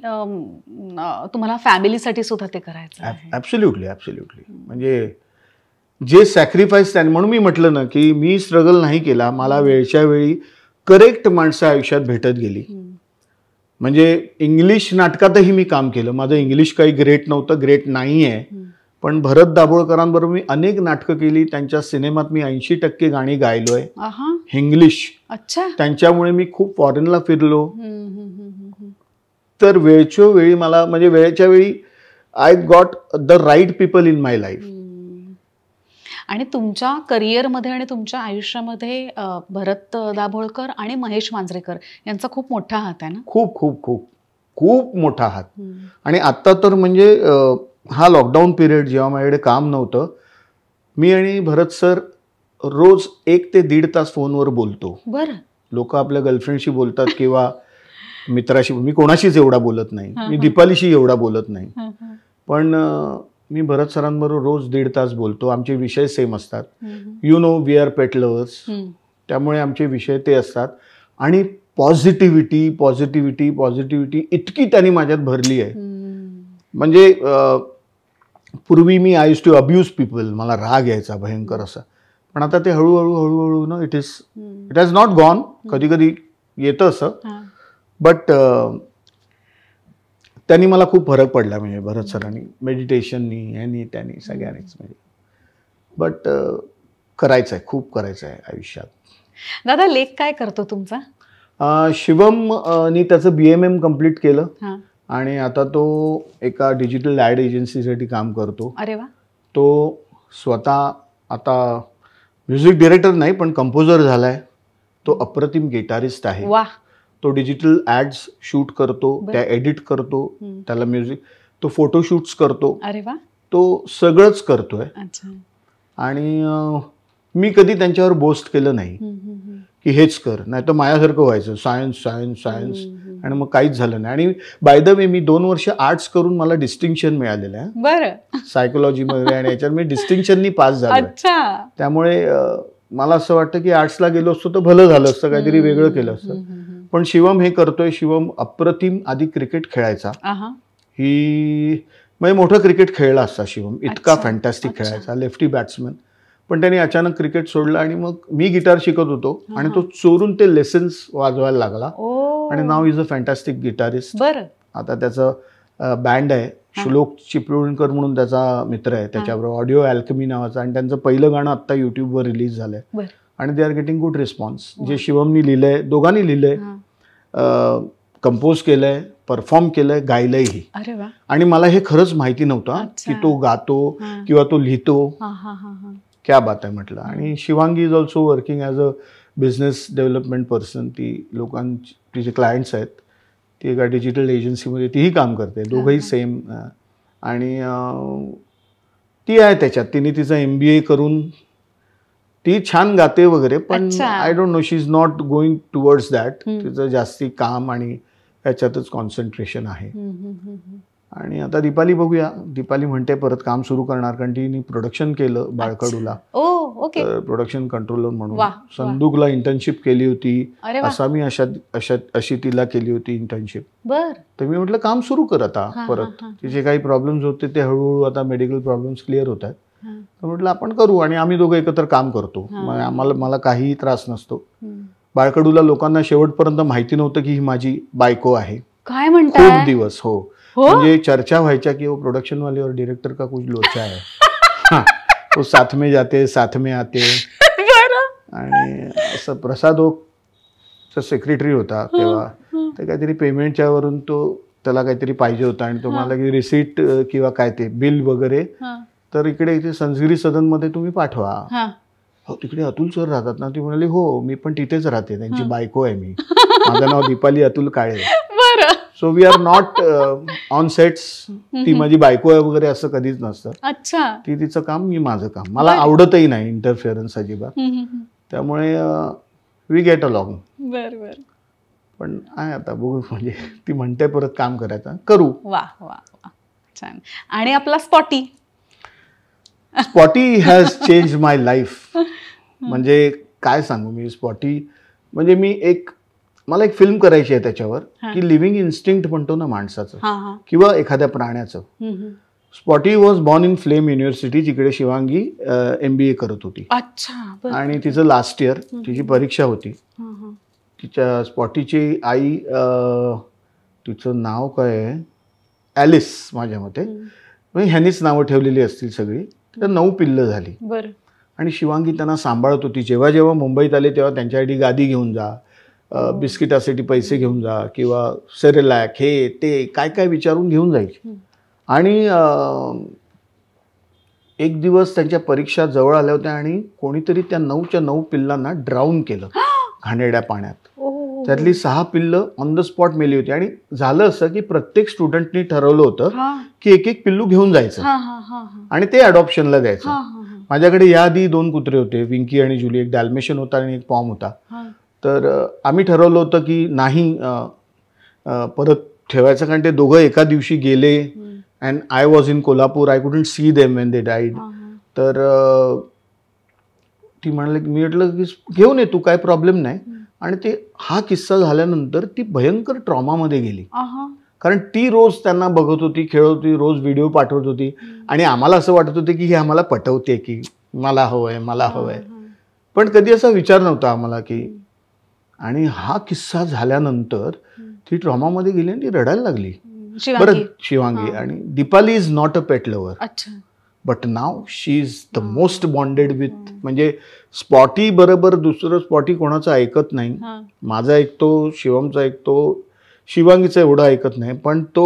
तुम्हाला फॅमिलीसाठी सुद्धा ते करायचं ऍब्सोल्युटली ऍब्सोल्युटली म्हणजे जे सॅक्रिफाईस त्याने म्हणून मी म्हटलं ना की मी स्ट्रगल नाही केला मला वेळच्या वेळी करेक्ट माणसं आयुष्यात भेटत गेली म्हणजे इंग्लिश नाटकातही मी काम केलं माझं इंग्लिश काही ग्रेट नव्हतं ग्रेट नाही आहे पण भरत दाभोळकरांबरोबर मी अनेक नाटकं केली त्यांच्या सिनेमात मी ऐंशी टक्के गाणी गायलोय इंग्लिश अच्छा त्यांच्यामुळे मी खूप फॉरेनला फिरलो तर वेळच्या वेळी मला म्हणजे वेळच्या वेळी I got the right people in my life आणि तुमच्या करिअरमध्ये आणि तुमच्या आयुष्यामध्ये भरत दाभोळकर आणि महेश मांजरेकर यांचा खूप मोठा हात आहे ना खूप खूप खूप खूप मोठा हात आणि आत्ता तर म्हणजे हा लॉकडाऊन पिरियड जेव्हा माझ्याकडे काम नव्हतं मी आणि भरत सर रोज एक ते दीड तास फोनवर बोलतो बरं लोक आपल्या गर्लफ्रेंडशी बोलतात किंवा मित्राशी मी कोणाशीच एवढा बोलत नाही मी दीपालीशी एवढा बोलत नाही पण मी भरत सरांबरोबर रोज दीड तास बोलतो आमचे विषय सेम असतात you know we are pet lovers त्यामुळे आमचे विषय ते असतात आणि पॉझिटिव्हिटी पॉझिटिव्हिटी पॉझिटिव्हिटी इतकी त्यांनी माझ्यात भरली आहे म्हणजे पूर्वी मी आय टू अब्युज पीपल मला राग यायचा भयंकर असा पण आता ते हळूहळू हळूहळू ना it is it has not gone कधी कधी येतं असं बट त्यांनी मला खूप फरक पडला म्हणजे भरत सरांनी मेडिटेशननी ह्यानी त्यानी सगळ्यांनीच म्हणजे बट करायचं आहे खूप करायचं आहे आयुष्यात दादा लेख काय करतो तुमचा शिवम नी त्याचं बी एम एम कम्प्लीट केलं आणि आता तो एका डिजिटल ॲड एजन्सीसाठी काम करतो अरे वा तो स्वतः आता म्युझिक डिरेक्टर नाही पण कंपोजर झालाय तो अप्रतिम गिटारिस्ट आहे तो डिजिटल ऍड्स शूट करतो त्या एडिट करतो त्याला म्युझिक तो फोटो शूट्स करतो अरे वा तो सगळंच करतोय आणि मी कधी त्यांच्यावर बोस्ट केलं नाही की हेच कर नाही तर माझ्यासारखं व्हायचं सायन्स सायन्स सायन्स आणि मग काहीच झालं नाही आणि बाय द वे मी दोन वर्ष आर्ट्स करून मला डिस्टिंक्शन मिळालेलं आहे बरं सायकोलॉजी मध्ये आणि याच्यावर मी डिस्टिंक्शननी पास झालो त्यामुळे मला असं वाटतं की आर्ट्सला गेलो असतो तर भलं झालं असतं काहीतरी वेगळं केलं असतं पण शिवम हे करतोय शिवम अप्रतिम आधी क्रिकेट खेळायचा ही म्हणजे मोठं क्रिकेट खेळला असता शिवम इतका फॅन्टॅस्टिक खेळायचा लेफ्टी बॅट्समन पण त्याने अचानक क्रिकेट सोडलं आणि मग मी गिटार शिकत होतो आणि तो चोरून ते लेसन्स वाजवायला लागला आणि नाव इज अ फॅन्टॅस्टिक गिटारिस्ट आता त्याचं बँड आहे श्लोक चिपळूणकर म्हणून त्याचा मित्र आहे त्याच्याबरोबर ऑडिओ अल्कमी नावाचा आणि त्यांचं पहिलं गाणं आता युट्यूबवर रिलीज झालंय आणि they are getting good response जे शिवमनी लिहिलंय दोघांनी लिहिलंय कम्पोज कंपोज केलं आहे परफॉर्म केलं आहे गायलंही आणि मला हे खरंच माहिती नव्हतं की तो गातो किंवा तो लिहितो क्या बात आहे म्हटलं आणि Shivangi is also working as a business development person ती लोकांची तिचे क्लायंट्स आहेत ती एका डिजिटल एजन्सीमध्ये तीही काम करते दोघंही सेम आणि ती आहे त्याच्यात तिने तिचं एम बी ए करून ती छान गाते वगैरे पण I don't know she is not going towards that तिचं जास्ती काम आणि याच्यातच कॉन्सन्ट्रेशन आहे आणि आता दीपाली बघूया दीपाली म्हणते परत काम सुरू करणार कारण तिने प्रोडक्शन केलं बाळकडूला प्रोडक्शन कंट्रोलर म्हणून संदूकला इंटर्नशिप केली होती असा मी अशा अशा अशी तिला केली होती इंटर्नशिप तर मी म्हटलं काम सुरू कर आता परत तिचे काही प्रॉब्लेम्स होते ते हळूहळू आता मेडिकल प्रॉब्लेम्स क्लिअर होत आहेत म्हटलं आपण करू आणि आम्ही दोघं एकत्र काम करतो आम्हाला मला काहीही त्रास नसतो बाळकडूला लोकांना शेवटपर्यंत माहिती नव्हतं की ही माझी बायको आहे काय म्हणतात खूप दिवस हो. हो म्हणजे चर्चा व्हायच्या की प्रोडक्शन वाले और डायरेक्टर का कुछ लोचा आहे तो साथ में जाते साथ में आते आणि असं प्रसाद हो सेक्रेटरी होता तेव्हा ते काहीतरी पेमेंटच्या वरून तो त्याला काहीतरी पाहिजे होता आणि तो मला रिसिप्ट किंवा काय ते बिल वगैरे तर इकडे इथे संजगिरी मध्ये तुम्ही पाठवा तिकडे अतुल सर राहतात ना ती म्हणाली हो मी पण तिथेच राहते त्यांची बायको आहे मी माझं नाव Deepali Atul Kale so we are not on sets ती माझी बायको आहे वगैरे असं कधीच नसतं अच्छा ती तिचं काम मी माझं काम मला आवडतही नाही इंटरफिअरन्स अजिबात त्यामुळे वी गेट बर पण आहे आता बघू म्हणजे ती म्हणते परत काम करायचं करू वा वा छान आणि आपला Spotty Spotty has change my life म्हणजे काय सांगू मी स्पॉटी म्हणजे मी एक मला एक फिल्म करायची आहे त्याच्यावर की लिव्हिंग इन्स्टिंक्ट म्हणतो ना माणसाचं किंवा एखाद्या प्राण्याचं Spotty was born in Flame University जिकडे शिवांगी एम बी ए करत होती आणि तिचं लास्ट इयर तिची परीक्षा होती तिच्या स्पॉटीची आई तिचं नाव काय आहे ॲलिस माझ्या मते म्हणजे ह्यांनीच नावं ठेवलेली असतील सगळी तर नऊ पिल्लं झाली आणि शिवांगी त्यांना सांभाळत होती जेव्हा जेव्हा मुंबईत आले तेव्हा त्यांच्यासाठी गादी घेऊन जा हो. बिस्किटासाठी पैसे घेऊन जा किंवा सेरेलॅक हे ते काय काय विचारून घेऊन जायचे आणि एक दिवस त्यांच्या परीक्षा जवळ आल्या होत्या आणि कोणीतरी त्या नऊच्या नऊ पिल्लांना ड्राऊन केलं घाणेड्या पाण्यात त्यातली सहा पिल्लं ऑन द स्पॉट मेली होती आणि झालं असं की प्रत्येक स्टुडंटनी ठरवलं होतं की एक एक पिल्लू घेऊन जायचं आणि ते अडॉप्शनला द्यायचं माझ्याकडे याआधी दोन कुत्रे होते विंकी आणि जुली एक डॅल्मेशन होता आणि एक पॉम होता तर आम्ही ठरवलं होतं की नाही परत ठेवायचं कारण ते दोघं एका दिवशी गेले and I was in Kolhapur I couldn't see them when they died तर ती म्हणाली मी म्हटलं की घेऊन ये तू काय प्रॉब्लेम नाही आणि ते हा किस्सा झाल्यानंतर ती भयंकर ट्रॉमामध्ये गेली कारण ती रोज त्यांना बघत होती खेळत होती रोज व्हिडिओ पाठवत होती आणि आम्हाला असं वाटत होते की हे आम्हाला पटवते की मला हवंय मला हवंय पण कधी असा विचार नव्हता आम्हाला की आणि हा किस्सा झाल्यानंतर ती ट्रॉमामध्ये गेली आणि ती रडायला लागली बरं शिवांगी आणि Deepali is not a pet lover but नाव she is the most bonded with म्हणजे स्पॉटी बरोबर दुसरं स्पॉटी कोणाचं ऐकत नाही माझा ऐकतो शिवमचा ऐकतो शिवांगीचा एवढा ऐकत नाही पण तो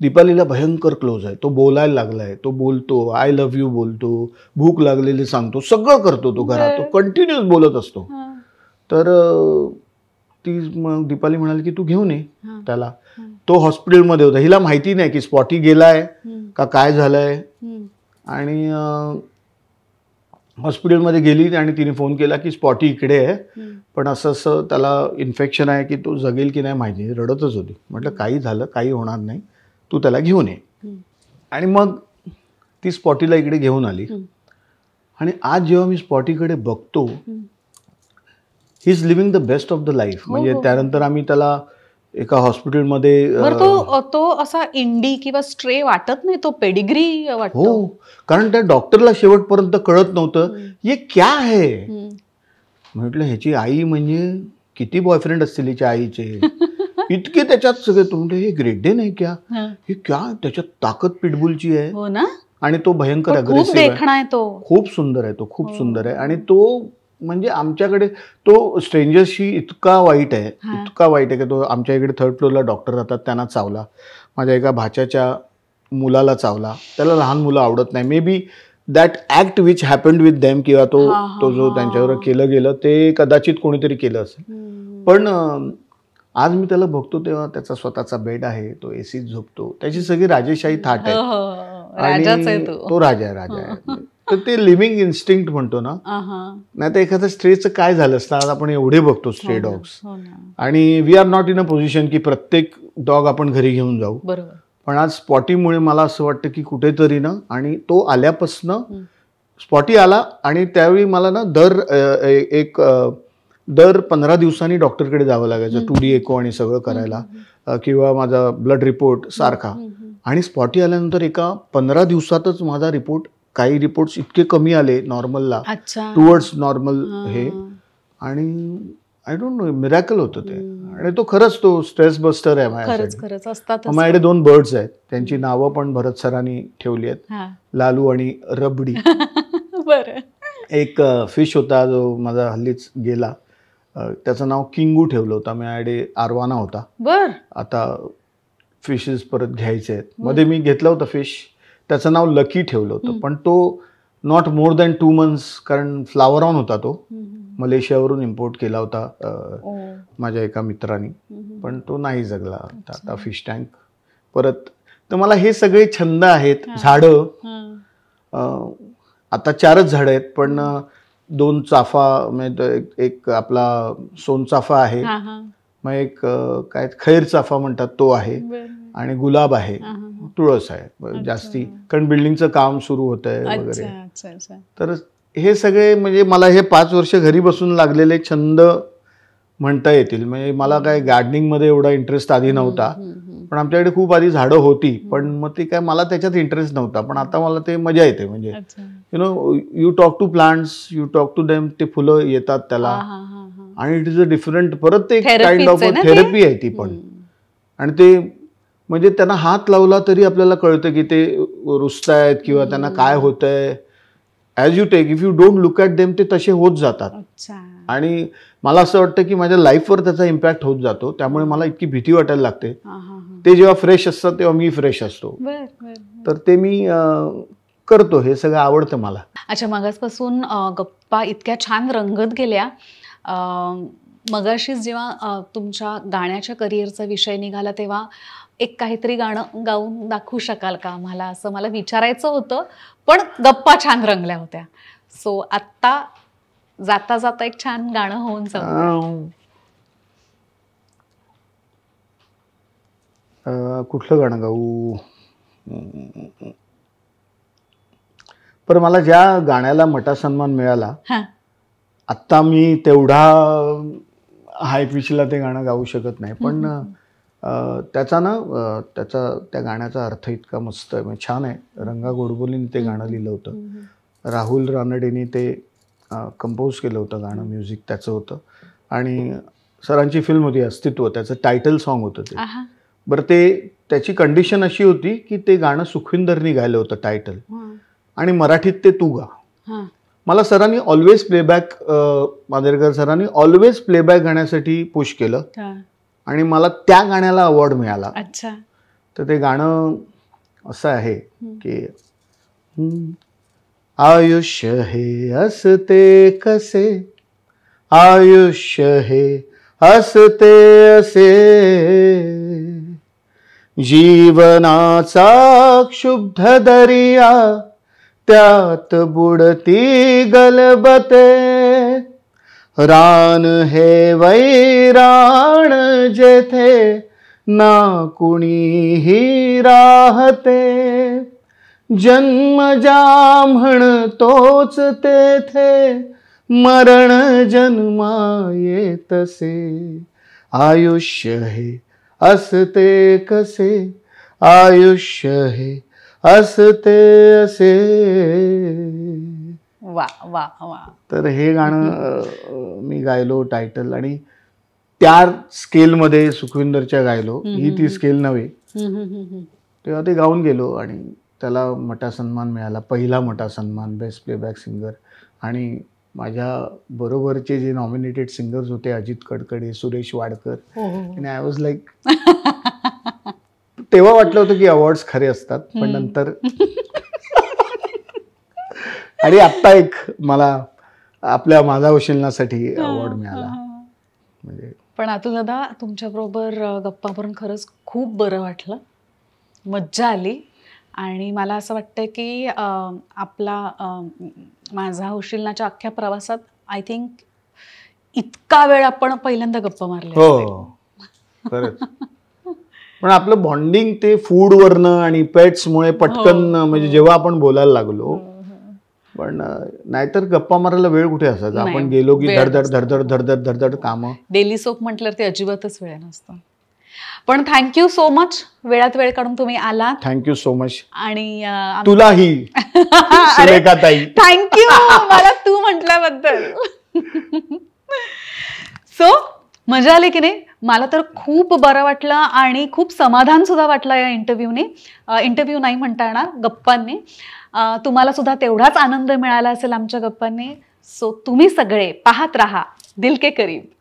दीपालीला भयंकर क्लोज आहे तो बोलायला लागलाय तो बोलतो आय लव्ह यू बोलतो भूक लागलेली सांगतो सगळं करतो तो घरात तो कंटिन्युअस बोलत असतो तर ती मग दीपाली म्हणाली की तू घेऊन ये त्याला तो हॉस्पिटलमध्ये होता हिला माहिती नाही की स्पॉटी गेलाय का काय झालंय आणि हॉस्पिटलमध्ये गेली आणि तिने फोन केला की स्पॉटी इकडे आहे पण असं असं त्याला इन्फेक्शन आहे की तो जगेल की नाही माहिती रडतच होती म्हटलं काही झालं काही होणार नाही तू त्याला घेऊन ये आणि मग ती स्पॉटीला इकडे घेऊन आली आणि आज जेव्हा मी स्पॉटीकडे बघतो he is living the best of the life म्हणजे हो. त्यानंतर आम्ही त्याला एका हॉस्पिटलमध्ये तो तो असा इंडी किंवा स्ट्रे वाटत नाही तो पेडिग्री वाटतो हो कारण त्या डॉक्टरला शेवटपर्यंत कळत नव्हतं हे क्या आहे म्हटलं ह्याची आई म्हणजे किती बॉयफ्रेंड असतील हिच्या आईचे इतके त्याच्यात सगळे तुमचे हे डे नाही क्या हे क्या त्याच्यात ताकद पिटबुलची आहे हो ना आणि तो भयंकर अग्रेसिव्ह आहे तो खूप सुंदर आहे तो खूप हो. सुंदर आहे आणि तो म्हणजे आमच्याकडे तो स्ट्रेंजर्सशी इतका वाईट आहे इतका वाईट आहे की तो आमच्या इकडे थर्ड फ्लोअरला डॉक्टर राहतात त्यांना चावला माझ्या एका भाच्याच्या मुलाला चावला त्याला लहान मुलं आवडत नाही maybe that act which happened with them किंवा तो तो जो त्यांच्यावर केलं गेलं ते कदाचित कोणीतरी केलं असेल पण आज मी त्याला बघतो तेव्हा त्याचा स्वतःचा बेड आहे तो एसीत झोपतो त्याची सगळी राजेशाही थाट आहे हो, हो, हो. आणि तो राजा आहे राजा आहे तर ते लिव्हिंग इन्स्टिंक्ट म्हणतो ना नाही तर एखाद्या स्ट्रेचं काय झालं असतं आज आपण एवढे बघतो स्ट्रे हो डॉग्स हो आणि we are not in a position की प्रत्येक डॉग आपण घरी घेऊन जाऊ पण आज स्पॉटीमुळे मला असं वाटतं की कुठेतरी ना आणि तो आल्यापासनं स्पॉटी आला आणि त्यावेळी मला ना दर एक दर पंधरा दिवसांनी डॉक्टरकडे जावं लागायचं टू डी एको आणि सगळं करायला किंवा माझा ब्लड रिपोर्ट सारखा आणि स्पॉटी आल्यानंतर एका पंधरा दिवसातच माझा रिपोर्ट काही रिपोर्ट्स इतके कमी आले नॉर्मलला टुवर्ड्स नॉर्मल हे आणि आय डोंट नो मिरॅकल होतं ते आणि तो खरंच तो स्ट्रेस बस्टर आहे माझ्याकडे माझ्याकडे दोन बर्ड्स आहेत त्यांची नावं पण भरत सरांनी ठेवली आहेत लालू आणि रबडी एक फिश होता जो माझा हल्लीच गेला त्याचं नाव किंगू ठेवलं होतं माझ्याकडे आरवाना होता बर आता फिशेस परत घ्यायचे आहेत मध्ये मी घेतला होता फिश त्याचं नाव लकी ठेवलं होतं पण तो not more than two months कारण फ्लावर ऑन होता तो मलेशियावरून इम्पोर्ट केला होता माझ्या एका मित्राने पण तो नाही जगला आता फिश टँक परत तर मला हे सगळे छंद आहेत झाडं आता चारच झाडं आहेत पण दोन चाफा म्हणजे एक आपला सोनचाफा आहे मग एक काय खैर चाफा म्हणतात तो आहे आणि गुलाब आहे तुळस आहे जास्ती कारण बिल्डिंगचं काम सुरू होत आहे वगैरे तर हे सगळे म्हणजे मला हे पाच वर्ष घरी बसून लागलेले छंद म्हणता येतील म्हणजे मला काय गार्डनिंगमध्ये एवढा इंटरेस्ट आधी नव्हता पण आमच्याकडे खूप आधी झाडं होती पण मग ते काय मला त्याच्यात इंटरेस्ट नव्हता पण आता मला ते मजा येते म्हणजे you know you talk to plants you talk to them ते फुलं येतात त्याला आणि इट इज अ डिफरंट परत ते काइंड ऑफ थेरपी आहे ती पण आणि ते म्हणजे त्यांना हात लावला तरी आपल्याला कळतं की ते आहेत किंवा त्यांना काय होत आहे as you take if you don't look at them ते तसे होत जातात आणि मला असं वाटतं की माझ्या लाईफवर त्याचा इम्पॅक्ट होत जातो त्यामुळे मला इतकी भीती वाटायला लागते ते जेव्हा फ्रेश असतात तेव्हा मी फ्रेश असतो तर ते मी करतो हे सगळं आवडतं मला अच्छा मगासपासून गप्पा इतक्या छान रंगत गेल्या मगाशीच जेव्हा तुमच्या गाण्याच्या करिअरचा विषय निघाला तेव्हा एक काहीतरी गाणं गाऊन दाखवू शकाल का आम्हाला असं मला विचारायचं होतं पण गप्पा छान रंगल्या होत्या सो आत्ता जाता जाता एक छान गाणं होऊन जाऊ कुठलं गाणं गाऊ पर मला ज्या गाण्याला मटा सन्मान मिळाला आत्ता मी तेवढा हाय पिचला ते गाणं गाऊ शकत नाही पण त्याचा ना त्याचा त्या गाण्याचा अर्थ इतका मस्त आहे म्हणजे छान आहे रंगा गोडबोलीने ते गाणं लिहिलं होतं राहुल रानडेने ते कंपोज केलं होतं गाणं म्युझिक त्याचं होतं आणि सरांची फिल्म होती अस्तित्व त्याचं टायटल सॉन्ग होतं ते बरं ते त्याची कंडिशन अशी होती की ते गाणं सुखविंदरनी गायलं होतं टायटल आणि मराठीत ते तू गा मला सरांनी ऑलवेज प्लेबॅक मादेरकर सरांनी ऑलवेज प्लेबॅक गाण्यासाठी पुश केलं आणि मला त्या गाण्याला अवॉर्ड मिळाला अच्छा तर ते गाणं असं आहे की आयुष्य हे असते कसे आयुष्य हे असते असे जीवनाचा क्षुब्ध दरिया त्यात बुडती गलबते रान हे वैराण जेथे ना कुणीही राहते जन्म जा म्हणतोच तेथे मरण जन्मा येतसे आयुष्य हे असते कसे आयुष्य हे असते असे वा वा तर हे गाणं मी गायलो टायटल आणि त्या स्केलमध्ये सुखविंदरच्या गायलो ही ती स्केल नव्हे तेव्हा ते गाऊन गेलो आणि त्याला मोठा सन्मान मिळाला पहिला मोठा सन्मान बेस्ट प्लेबॅक सिंगर आणि माझ्या बरोबरचे जे नॉमिनेटेड सिंगर्स होते अजित कडकडे सुरेश वाडकर हो, हो, हो. आणि आय वॉज लाईक तेव्हा वाटलं होतं की अवॉर्ड्स खरे असतात पण नंतर आणि आत्ता एक मला आपल्या माझा वशिलनासाठी अवॉर्ड मिळाला म्हणजे पण आता दादा तुमच्या बरोबर गप्पा करून खरंच खूप बरं वाटलं मज्जा आली आणि मला असं वाटतं की आपला माझा हौशिलनाच्या अख्ख्या प्रवासात आय थिंक इतका वेळ आपण पहिल्यांदा गप्पा मारले हो पण आपलं बॉन्डिंग ते फूडवरनं आणि पेट्समुळे पटकन हो. म्हणजे जेव्हा आपण बोलायला लागलो हो. पण नाहीतर गप्पा मारायला वेळ कुठे असायचा आपण गेलो की धडधड धडधड धडधड धडधड काम डेली सोप म्हटलं ते अजिबातच वेळ नसतो पण थँक्यू सो मच वेळात वेळ काढून तुम्ही आला थँक्यू सो मच आणि तुलाही थँक्यू मला तू म्हटल्याबद्दल सो मजा आली की नाही मला तर खूप बरं वाटलं आणि खूप समाधान सुद्धा वाटलं या इंटरव्ह्यूने इंटरव्ह्यू नाही म्हणता येणार गप्पांनी तुम्हाला सुद्धा तेवढाच आनंद मिळाला असेल आमच्या गप्पांनी सो तुम्ही सगळे पाहत राहा दिल के करीब